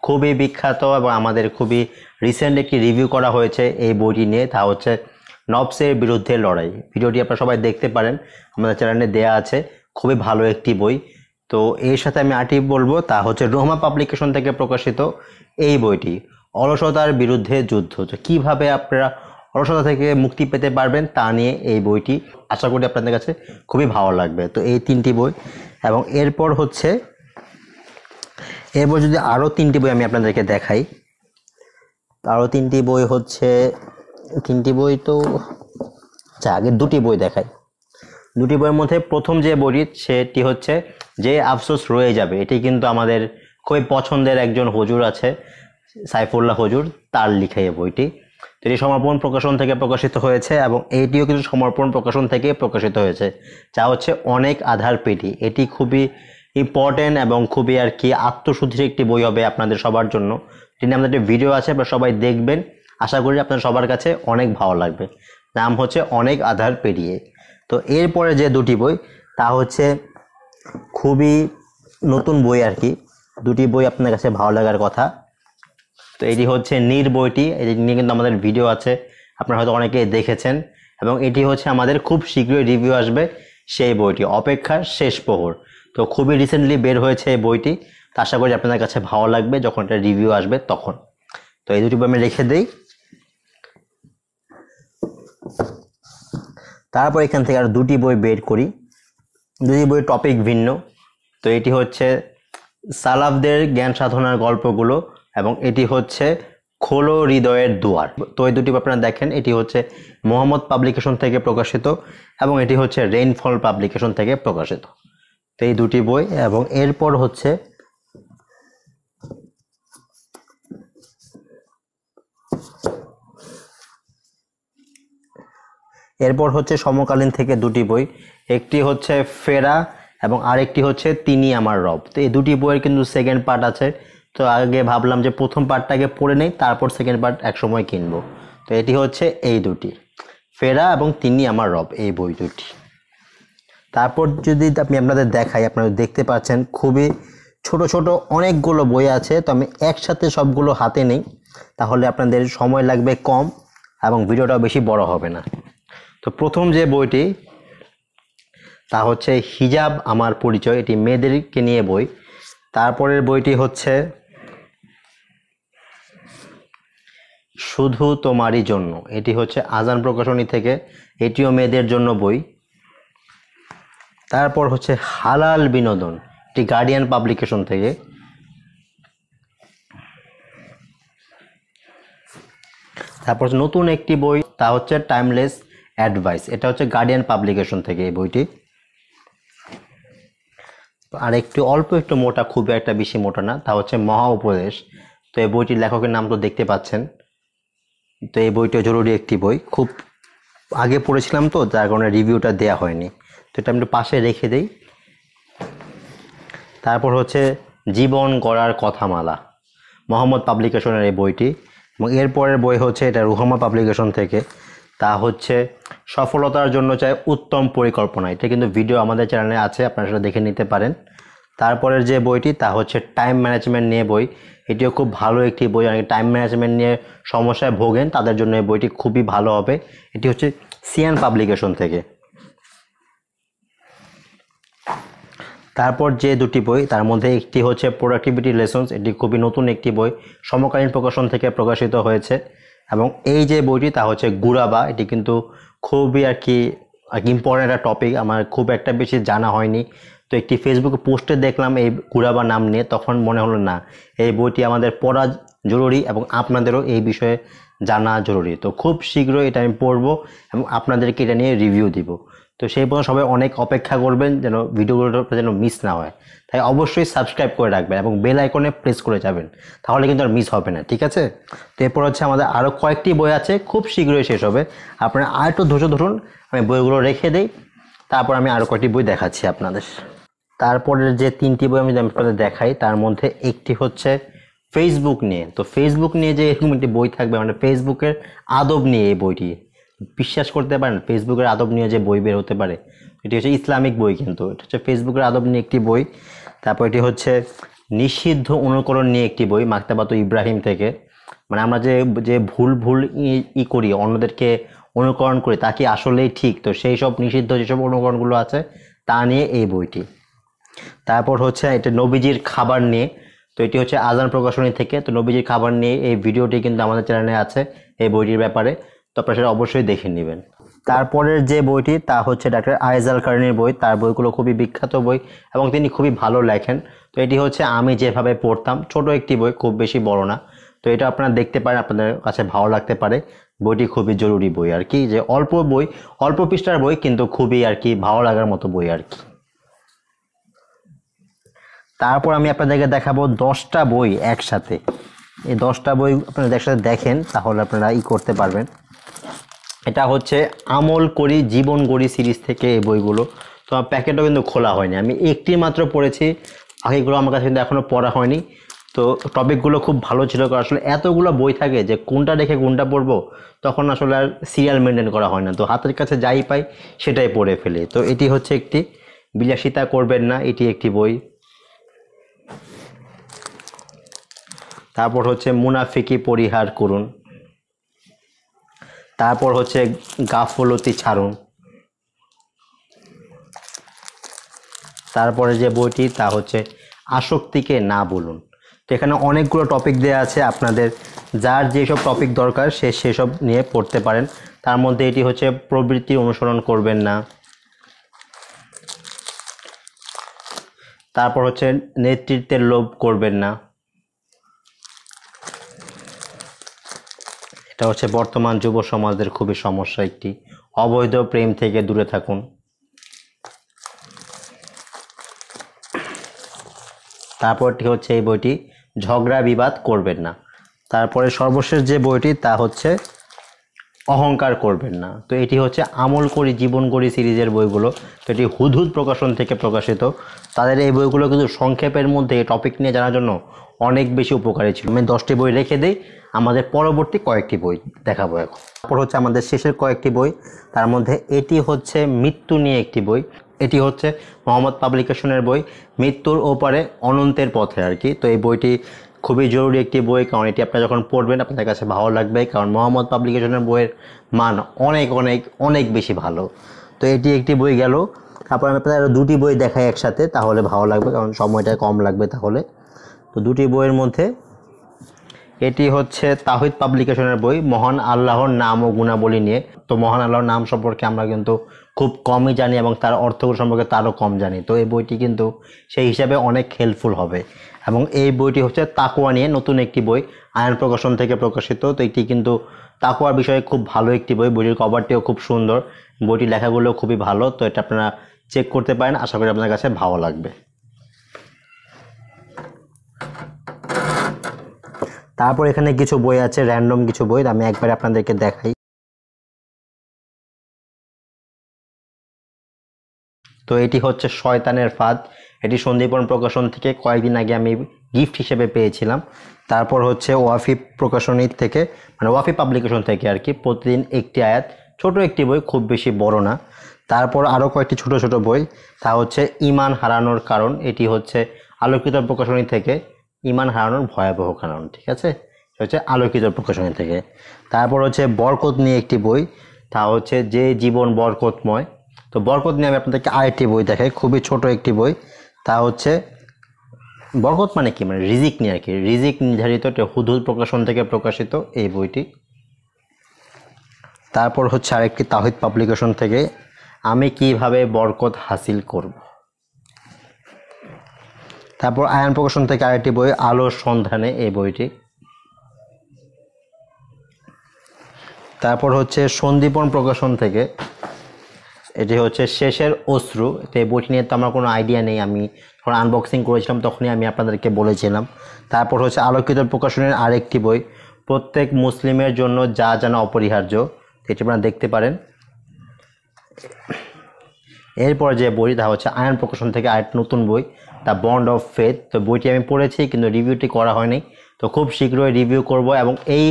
[SPEAKER 1] খুবই বিখ্যাত এবং আমাদের খুবই রিসেন্ট একটি রিভিউ করা হয়েছে এই বইটি নিয়ে তা হচ্ছে নবসের বিরুদ্ধে লড়াই ভিডিওটি আপনারা সবাই দেখতে পারেন আমাদের চ্যানেলে দেয়া আছে খুবই ভালো একটি বই তো এর সাথে আমি আটি বলবো তা হচ্ছে রোহমা পাবলিকেশন থেকে প্রকাশিত এই বইটি অলসতার বিরুদ্ধে যুদ্ধ তো কীভাবে আপনারা অলসতা থেকে মুক্তি পেতে পারবেন তা নিয়ে এই বইটি আশা করি আপনাদের কাছে খুবই ভালো লাগবে তো এই তিনটি বই এবং এরপর হচ্ছে এরপর যদি আরও তিনটি বই আমি আপনাদেরকে দেখাই আরও তিনটি বই হচ্ছে তিনটি বই তো আচ্ছা আগে দুটি বই দেখাই দুটি বইয়ের মধ্যে প্রথম যে বইটি সেটি হচ্ছে যে আফসোস রয়ে যাবে এটি কিন্তু আমাদের খুবই পছন্দের একজন হজুর আছে সাইফুল্লাহ হজুর তার লিখা এই বইটি এটি সমর্পণ প্রকাশন থেকে প্রকাশিত হয়েছে এবং এইটিও কিন্তু সমর্পণ প্রকাশন থেকে প্রকাশিত হয়েছে যা হচ্ছে অনেক আধার পেটি এটি খুবই ইম্পর্টেন্ট এবং খুবই আর কি আত্মশুদ্ধির একটি বই হবে আপনাদের সবার জন্য এটি নিয়ে আমাদের একটি ভিডিও আছে আপনারা সবাই দেখবেন আশা করি আপনার সবার কাছে অনেক ভালো লাগবে নাম হচ্ছে অনেক আধার পেরিয়ে তো এরপরে যে দুটি বই তা হচ্ছে খুবই নতুন বই আর কি দুটি বই আপনার কাছে ভালো লাগার কথা তো এটি হচ্ছে নীর বইটি এটি নিয়ে কিন্তু আমাদের ভিডিও আছে আপনারা হয়তো অনেকে দেখেছেন এবং এটি হচ্ছে আমাদের খুব শীঘ্রই রিভিউ আসবে সেই বইটি অপেক্ষার শেষ প্রহর তো খুবই রিসেন্টলি বের হয়েছে এই বইটি তা আশা করি আপনাদের কাছে ভালো লাগবে যখন এটা রিভিউ আসবে তখন তো এই দুটি বই আমি রেখে দিই তারপর এখান থেকে আর দুটি বই বের করি দুটি বই টপিক ভিন্ন তো এটি হচ্ছে সালাফদের জ্ঞান সাধনার গল্পগুলো এবং এটি হচ্ছে খোলো হৃদয়ের দুয়ার তো এই দুটি আপনারা দেখেন এটি হচ্ছে মোহাম্মদ পাবলিকেশন থেকে প্রকাশিত এবং এটি হচ্ছে রেইনফল পাবলিকেশন থেকে প্রকাশিত তো এই দুটি বই এবং এরপর হচ্ছে এরপর হচ্ছে সমকালীন থেকে দুটি বই একটি হচ্ছে ফেরা এবং আরেকটি হচ্ছে তিনি আমার রব তো এই দুটি বইয়ের কিন্তু সেকেন্ড পার্ট আছে তো আগে ভাবলাম যে প্রথম পার্টটাকে পড়ে নেই তারপর সেকেন্ড পার্ট একসময় কিনবো তো এটি হচ্ছে এই দুটি ফেরা এবং তিনি আমার রব এই বই দুটি তারপর যদি আমি আপনাদের দেখাই আপনারা দেখতে পাচ্ছেন খুবই ছোট ছোট অনেকগুলো বই আছে তো আমি একসাথে সবগুলো হাতে নেই তাহলে আপনাদের সময় লাগবে কম এবং ভিডিওটাও বেশি বড় হবে না তো প্রথম যে বইটি তা হচ্ছে হিজাব আমার পরিচয় এটি মেয়েদেরকে নিয়ে বই তারপরের বইটি হচ্ছে শুধু তোমারই জন্য এটি হচ্ছে আজান প্রকাশনী থেকে এটিও মেয়েদের জন্য বই তারপর হচ্ছে হালাল বিনোদন এটি গার্ডিয়ান পাবলিকেশন থেকে তারপর নতুন একটি বই তা হচ্ছে টাইমলেস অ্যাডভাইস এটা হচ্ছে গার্ডিয়ান পাবলিকেশন থেকে এই বইটি আর একটু অল্প একটু মোটা খুব একটা বেশি মোটা না তা হচ্ছে মহা উপদেশ তো এই বইটির লেখকের নাম তো দেখতে পাচ্ছেন তো এই বইটা জরুরি একটি বই খুব আগে পড়েছিলাম তো যার কারণে রিভিউটা দেওয়া হয়নি তো এটা আমি একটু পাশে রেখে দিই তারপর হচ্ছে জীবন গড়ার কথামালা মোহাম্মদ পাবলিকেশনের এই বইটি এবং এরপরের বই হচ্ছে এটা রুহামা পাবলিকেশন থেকে তা হচ্ছে সফলতার জন্য চাই উত্তম পরিকল্পনা এটা কিন্তু ভিডিও আমাদের চ্যানেলে আছে আপনারা সেটা দেখে নিতে পারেন তারপরের যে বইটি তা হচ্ছে টাইম ম্যানেজমেন্ট নিয়ে বই এটিও খুব ভালো একটি বই অনেক টাইম ম্যানেজমেন্ট নিয়ে সমস্যায় ভোগেন তাদের জন্য এই বইটি খুবই ভালো হবে এটি হচ্ছে সিয়ান পাবলিকেশন থেকে তারপর যে দুটি বই তার মধ্যে একটি হচ্ছে প্রোডাক্টিভিটি লেসন্স এটি খুবই নতুন একটি বই সমকালীন প্রকাশন থেকে প্রকাশিত হয়েছে এবং এই যে বইটি তা হচ্ছে গুরাবা এটি কিন্তু খুবই আর কি আর কি একটা টপিক আমার খুব একটা বেশি জানা হয়নি তো একটি ফেসবুকে পোস্টে দেখলাম এই গুরাবা নাম নিয়ে তখন মনে হলো না এই বইটি আমাদের পড়া জরুরি এবং আপনাদেরও এই বিষয়ে জানা জরুরি তো খুব শীঘ্রই এটা আমি পড়বো এবং আপনাদেরকে এটা নিয়ে রিভিউ দিব তো সেই পর্যন্ত সবাই অনেক অপেক্ষা করবেন যেন ভিডিওগুলো যেন মিস না হয় তাই অবশ্যই সাবস্ক্রাইব করে রাখবেন এবং বেল আইকনে প্রেস করে যাবেন তাহলে কিন্তু আর মিস হবে না ঠিক আছে তো এরপর হচ্ছে আমাদের আরও কয়েকটি বই আছে খুব শীঘ্রই শেষ হবে আপনার আর একটু ধৈর্য ধরুন আমি বইগুলো রেখে দিই তারপর আমি আরও কয়েকটি বই দেখাচ্ছি আপনাদের তারপরের যে তিনটি বই আমি যদি আপনাদের দেখাই তার মধ্যে একটি হচ্ছে ফেসবুক নিয়ে তো ফেসবুক নিয়ে যে এরকম একটি বই থাকবে মানে ফেসবুকের আদব নিয়ে এই বইটি বিশ্বাস করতে পারেন ফেসবুকের আদব নিয়ে যে বই বের হতে পারে এটি হচ্ছে ইসলামিক বই কিন্তু এটা হচ্ছে ফেসবুকের আদব নিয়ে একটি বই তারপর এটি হচ্ছে নিষিদ্ধ অনুকরণ নিয়ে একটি বই মাক্তাবাত ইব্রাহিম থেকে মানে আমরা যে যে ভুল ভুল ই করি অন্যদেরকে অনুকরণ করি তা কি আসলেই ঠিক তো সেই সব নিষিদ্ধ যেসব অনুকরণগুলো আছে তা নিয়ে এই বইটি তারপর হচ্ছে এটা নবীজির খাবার নিয়ে তো এটি হচ্ছে আজান প্রকাশনী থেকে তো নবীজির খাবার নিয়ে এই ভিডিওটি কিন্তু আমাদের চ্যানেলে আছে এই বইটির ব্যাপারে তো আপনারা সেটা অবশ্যই দেখে নেবেন তারপরের যে বইটি তা হচ্ছে ডাক্তার আয়জাল কারণের বই তার বইগুলো খুবই বিখ্যাত বই এবং তিনি খুবই ভালো লেখেন তো এটি হচ্ছে আমি যেভাবে পড়তাম ছোট একটি বই খুব বেশি বড় না তো এটা আপনারা দেখতে পারেন আপনাদের কাছে ভালো লাগতে পারে বইটি খুবই জরুরি বই আর কি যে অল্প বই অল্প পৃষ্ঠার বই কিন্তু খুবই আর কি ভালো লাগার মতো বই আর কি তারপর আমি আপনাদেরকে দেখাবো দশটা বই একসাথে এই দশটা বই আপনারা একসাথে দেখেন তাহলে আপনারা ই করতে পারবেন এটা হচ্ছে আমল করি জীবন গড়ি সিরিজ থেকে এই বইগুলো তো প্যাকেটও কিন্তু খোলা হয়নি আমি একটি মাত্র পড়েছি আগেগুলো আমার কাছে কিন্তু এখনও পড়া হয়নি তো টপিকগুলো খুব ভালো ছিল কারণ আসলে এতগুলো বই থাকে যে কোনটা দেখে কোনটা পড়বো তখন আসলে আর সিরিয়াল মেনটেন করা হয় না তো হাতের কাছে যাই পাই সেটাই পড়ে ফেলে তো এটি হচ্ছে একটি বিলাসিতা করবেন না এটি একটি বই তারপর হচ্ছে মুনাফিকি পরিহার করুন তারপর হচ্ছে গাফলতি ছাড়ুন তারপরে যে বইটি তা হচ্ছে আসক্তিকে না বলুন তো এখানে অনেকগুলো টপিক দেওয়া আছে আপনাদের যার যেসব টপিক দরকার সে সেসব নিয়ে পড়তে পারেন তার মধ্যে এটি হচ্ছে প্রবৃত্তি অনুসরণ করবেন না তারপর হচ্ছে নেতৃত্বের লোভ করবেন না এটা হচ্ছে বর্তমান যুব সমাজদের খুবই সমস্যা একটি অবৈধ প্রেম থেকে দূরে থাকুন তারপরটি হচ্ছে এই বইটি ঝগড়া বিবাদ করবেন না তারপরে সর্বশেষ যে বইটি তা হচ্ছে অহংকার করবেন না তো এটি হচ্ছে আমল করি জীবন করি সিরিজের বইগুলো তো এটি হুদহুদ প্রকাশন থেকে প্রকাশিত তাদের এই বইগুলো কিন্তু সংক্ষেপের মধ্যে টপিক নিয়ে জানার জন্য অনেক বেশি উপকারী ছিল আমি দশটি বই রেখে দিই আমাদের পরবর্তী কয়েকটি বই দেখাবো এখন তারপর হচ্ছে আমাদের শেষের কয়েকটি বই তার মধ্যে এটি হচ্ছে মৃত্যু নিয়ে একটি বই এটি হচ্ছে মোহাম্মদ পাবলিকেশনের বই মৃত্যুর ওপারে অনন্তের পথে আর কি তো এই বইটি খুবই জরুরি একটি বই কারণ এটি আপনারা যখন পড়বেন আপনাদের কাছে ভালো লাগবে কারণ মোহাম্মদ পাবলিকেশনের বইয়ের মান অনেক অনেক অনেক বেশি ভালো তো এটি একটি বই গেল তারপর আমি আপনাদের দুটি বই দেখাই একসাথে তাহলে ভালো লাগবে কারণ সময়টা কম লাগবে তাহলে তো দুটি বইয়ের মধ্যে এটি হচ্ছে তাহিদ পাবলিকেশনের বই মহান আল্লাহর নাম ও গুণাবলী নিয়ে তো মহান আল্লাহর নাম সম্পর্কে আমরা কিন্তু খুব কমই জানি এবং তার অর্থগুলো সম্পর্কে তারও কম জানি তো এই বইটি কিন্তু সেই হিসাবে অনেক হেল্পফুল হবে এবং এই বইটি হচ্ছে তাকুয়া নিয়ে নতুন একটি বই আয়ন প্রকাশন থেকে প্রকাশিত তো এটি কিন্তু তাকুয়ার বিষয়ে খুব ভালো একটি বই বইটির কভারটিও খুব সুন্দর বইটির লেখাগুলো খুবই ভালো তো এটা আপনারা চেক করতে পারেন আশা করি আপনার কাছে ভালো লাগবে তারপর এখানে কিছু বই আছে র্যান্ডম কিছু বই আমি একবার আপনাদেরকে দেখাই তো এটি হচ্ছে শয়তানের ফাঁদ এটি সন্দীপন প্রকাশন থেকে কয়েকদিন আগে আমি গিফট হিসেবে পেয়েছিলাম তারপর হচ্ছে ওয়াফি প্রকাশনীর থেকে মানে ওয়াফি পাবলিকেশন থেকে আর কি প্রতিদিন একটি আয়াত ছোট একটি বই খুব বেশি বড় না তারপর আরও কয়েকটি ছোট ছোট বই তা হচ্ছে ইমান হারানোর কারণ এটি হচ্ছে আলোকিত প্রকাশনী থেকে ইমান হারানোর ভয়াবহ কারণ ঠিক আছে হচ্ছে আলোকিত প্রকাশনী থেকে তারপর হচ্ছে বরকত নিয়ে একটি বই তা হচ্ছে যে জীবন বরকতময় তো বরকত নিয়ে আমি আপনাদেরকে আরেকটি বই দেখাই খুবই ছোট একটি বই তা হচ্ছে বরকত মানে কি মানে রিজিক নিয়ে আর কি রিজিক নির্ধারিত এটা হুদুল প্রকাশন থেকে প্রকাশিত এই বইটি তারপর হচ্ছে আরেকটি তাহিদ পাবলিকেশন থেকে আমি কিভাবে বরকত হাসিল করব তারপর আয়ন প্রকাশন থেকে আরেকটি বই আলোর সন্ধানে এই বইটি তারপর হচ্ছে সন্দীপন প্রকাশন থেকে এটি হচ্ছে শেষের অশ্রু তো এই বইটি নিয়ে তো আমার কোনো আইডিয়া নেই আমি যখন আনবক্সিং করেছিলাম তখনই আমি আপনাদেরকে বলেছিলাম তারপর হচ্ছে আলোকিত প্রকাশনের আরেকটি বই প্রত্যেক মুসলিমের জন্য যা জানা অপরিহার্য এটি আপনারা দেখতে পারেন এরপর যে বই তা হচ্ছে আয়ন প্রকাশন থেকে আর নতুন বই দ্য বন্ড অফ ফেথ তো বইটি আমি পড়েছি কিন্তু রিভিউটি করা হয়নি তো খুব শীঘ্রই রিভিউ করব এবং এই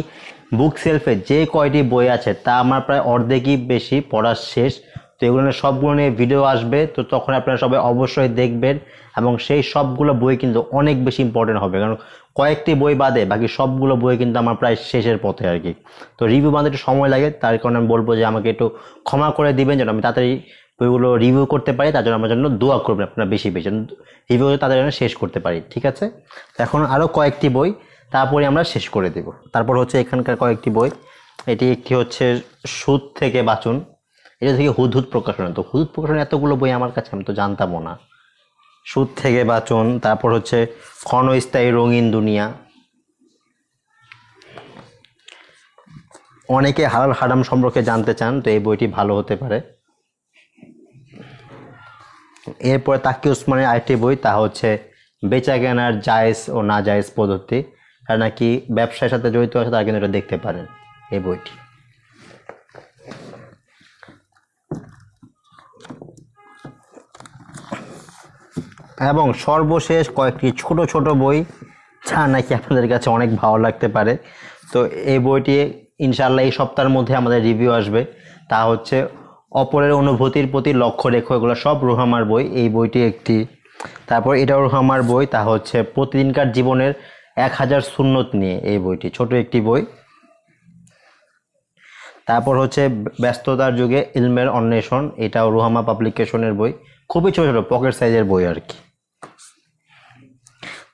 [SPEAKER 1] বুক সেলফে যে কয়টি বই আছে তা আমার প্রায় অর্ধেকই বেশি পড়া শেষ তো এগুলো সবগুলো নিয়ে ভিডিও আসবে তো তখন আপনারা সবাই অবশ্যই দেখবেন এবং সেই সবগুলো বই কিন্তু অনেক বেশি ইম্পর্টেন্ট হবে কারণ কয়েকটি বই বাদে বাকি সবগুলো বই কিন্তু আমার প্রায় শেষের পথে আর কি তো রিভিউ বাঁধে একটু সময় লাগে তার কারণে আমি বলবো যে আমাকে একটু ক্ষমা করে দিবেন যেন আমি তাড়াতাড়ি বইগুলো রিভিউ করতে পারি তার জন্য আমার জন্য দোয়া করবেন আপনারা বেশি বেশি রিভিউ তাদের জন্য শেষ করতে পারি ঠিক আছে এখন আরও কয়েকটি বই তারপরে আমরা শেষ করে দেব তারপর হচ্ছে এখানকার কয়েকটি বই এটি একটি হচ্ছে সুদ থেকে বাঁচুন এটা থেকে হুদহুদ প্রকাশনা তো হুদ প্রকাশনা এতগুলো বই আমার কাছে আমি তো জানতামও না সুদ থেকে বাঁচন তারপর হচ্ছে ক্ষণস্থায়ী রঙিন দুনিয়া অনেকে হালাল হারাম সম্পর্কে জানতে চান তো এই বইটি ভালো হতে পারে এরপরে তাকি উসমানের আরেকটি বই তা হচ্ছে বেচা কেনার জায়েজ ও না জায়েজ পদ্ধতি তারা নাকি ব্যবসার সাথে জড়িত আছে তারা কিন্তু এটা দেখতে পারেন এই বইটি এবং সর্বশেষ কয়েকটি ছোট ছোট বই যা নাকি আপনাদের কাছে অনেক ভালো লাগতে পারে তো এই বইটি ইনশাল্লাহ এই সপ্তাহের মধ্যে আমাদের রিভিউ আসবে তা হচ্ছে অপরের অনুভূতির প্রতি লক্ষ্য রেখো এগুলো সব রুহামার বই এই বইটি একটি তারপর এটাও রুহামার বই তা হচ্ছে প্রতিদিনকার জীবনের এক হাজার সুন্নত নিয়ে এই বইটি ছোট একটি বই তারপর হচ্ছে ব্যস্ততার যুগে ইলমের অন্বেষণ এটাও রুহামা পাবলিকেশনের বই খুবই ছোটো ছোটো পকেট সাইজের বই আর কি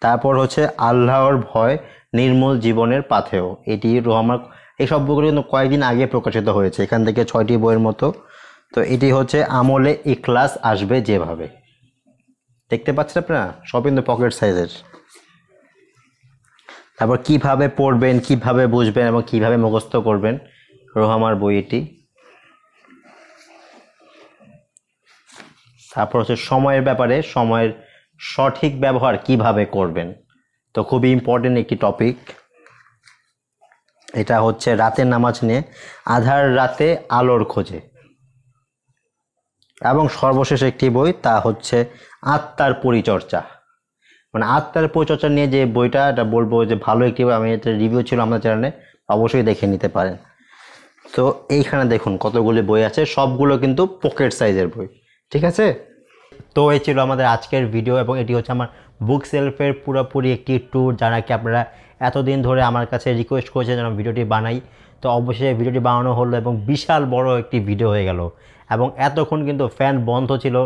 [SPEAKER 1] তারপর হচ্ছে আল্লাহর ভয় নির্মূল জীবনের পাথেও এটি রহমান এই সব বইগুলো কিন্তু কয়েকদিন আগে প্রকাশিত হয়েছে এখান থেকে ছয়টি বইয়ের মতো তো এটি হচ্ছে আমলে ইখলাস আসবে যেভাবে দেখতে পাচ্ছেন আপনারা সব কিন্তু পকেট সাইজের তারপর কিভাবে পড়বেন কিভাবে বুঝবেন এবং কিভাবে মুখস্থ করবেন রোহামার বইটি তারপর হচ্ছে সময়ের ব্যাপারে সময়ের সঠিক ব্যবহার কিভাবে করবেন তো খুবই ইম্পর্টেন্ট একটি টপিক এটা হচ্ছে রাতের নামাজ নিয়ে আধার রাতে আলোর খোঁজে এবং সর্বশেষ একটি বই তা হচ্ছে আত্মার পরিচর্যা মানে আত্মার পরিচর্যা নিয়ে যে বইটা এটা বলবো যে ভালো একটি বই আমি এটা রিভিউ ছিল আমার চ্যানেলে অবশ্যই দেখে নিতে পারেন তো এইখানে দেখুন কতগুলি বই আছে সবগুলো কিন্তু পকেট সাইজের বই ঠিক আছে তো এই ছিল আমাদের আজকের ভিডিও এবং এটি হচ্ছে আমার বুক সেলফের পুরোপুরি একটি ট্যুর যা নাকি আপনারা এতদিন ধরে আমার কাছে রিকোয়েস্ট করেছে যেন ভিডিওটি বানাই তো অবশ্যই ভিডিওটি বানানো হলো এবং বিশাল বড় একটি ভিডিও হয়ে গেল এবং এতক্ষণ কিন্তু ফ্যান বন্ধ ছিল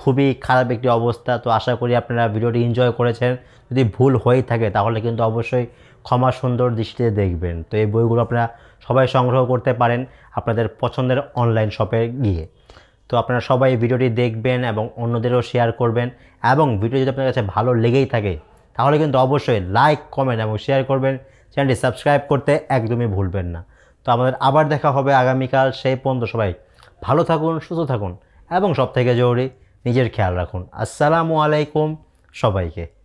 [SPEAKER 1] খুবই খারাপ একটি অবস্থা তো আশা করি আপনারা ভিডিওটি এনজয় করেছেন যদি ভুল হয়ে থাকে তাহলে কিন্তু অবশ্যই ক্ষমা সুন্দর দৃষ্টিতে দেখবেন তো এই বইগুলো আপনারা সবাই সংগ্রহ করতে পারেন আপনাদের পছন্দের অনলাইন শপে গিয়ে তো আপনারা সবাই ভিডিওটি দেখবেন এবং অন্যদেরও শেয়ার করবেন এবং ভিডিও যদি আপনার কাছে ভালো লেগেই থাকে তাহলে কিন্তু অবশ্যই লাইক কমেন্ট এবং শেয়ার করবেন চ্যানেলটি সাবস্ক্রাইব করতে একদমই ভুলবেন না তো আমাদের আবার দেখা হবে আগামীকাল সেই পর্যন্ত সবাই ভালো থাকুন সুস্থ থাকুন এবং সবথেকে জরুরি নিজের খেয়াল রাখুন আসসালামু আলাইকুম সবাইকে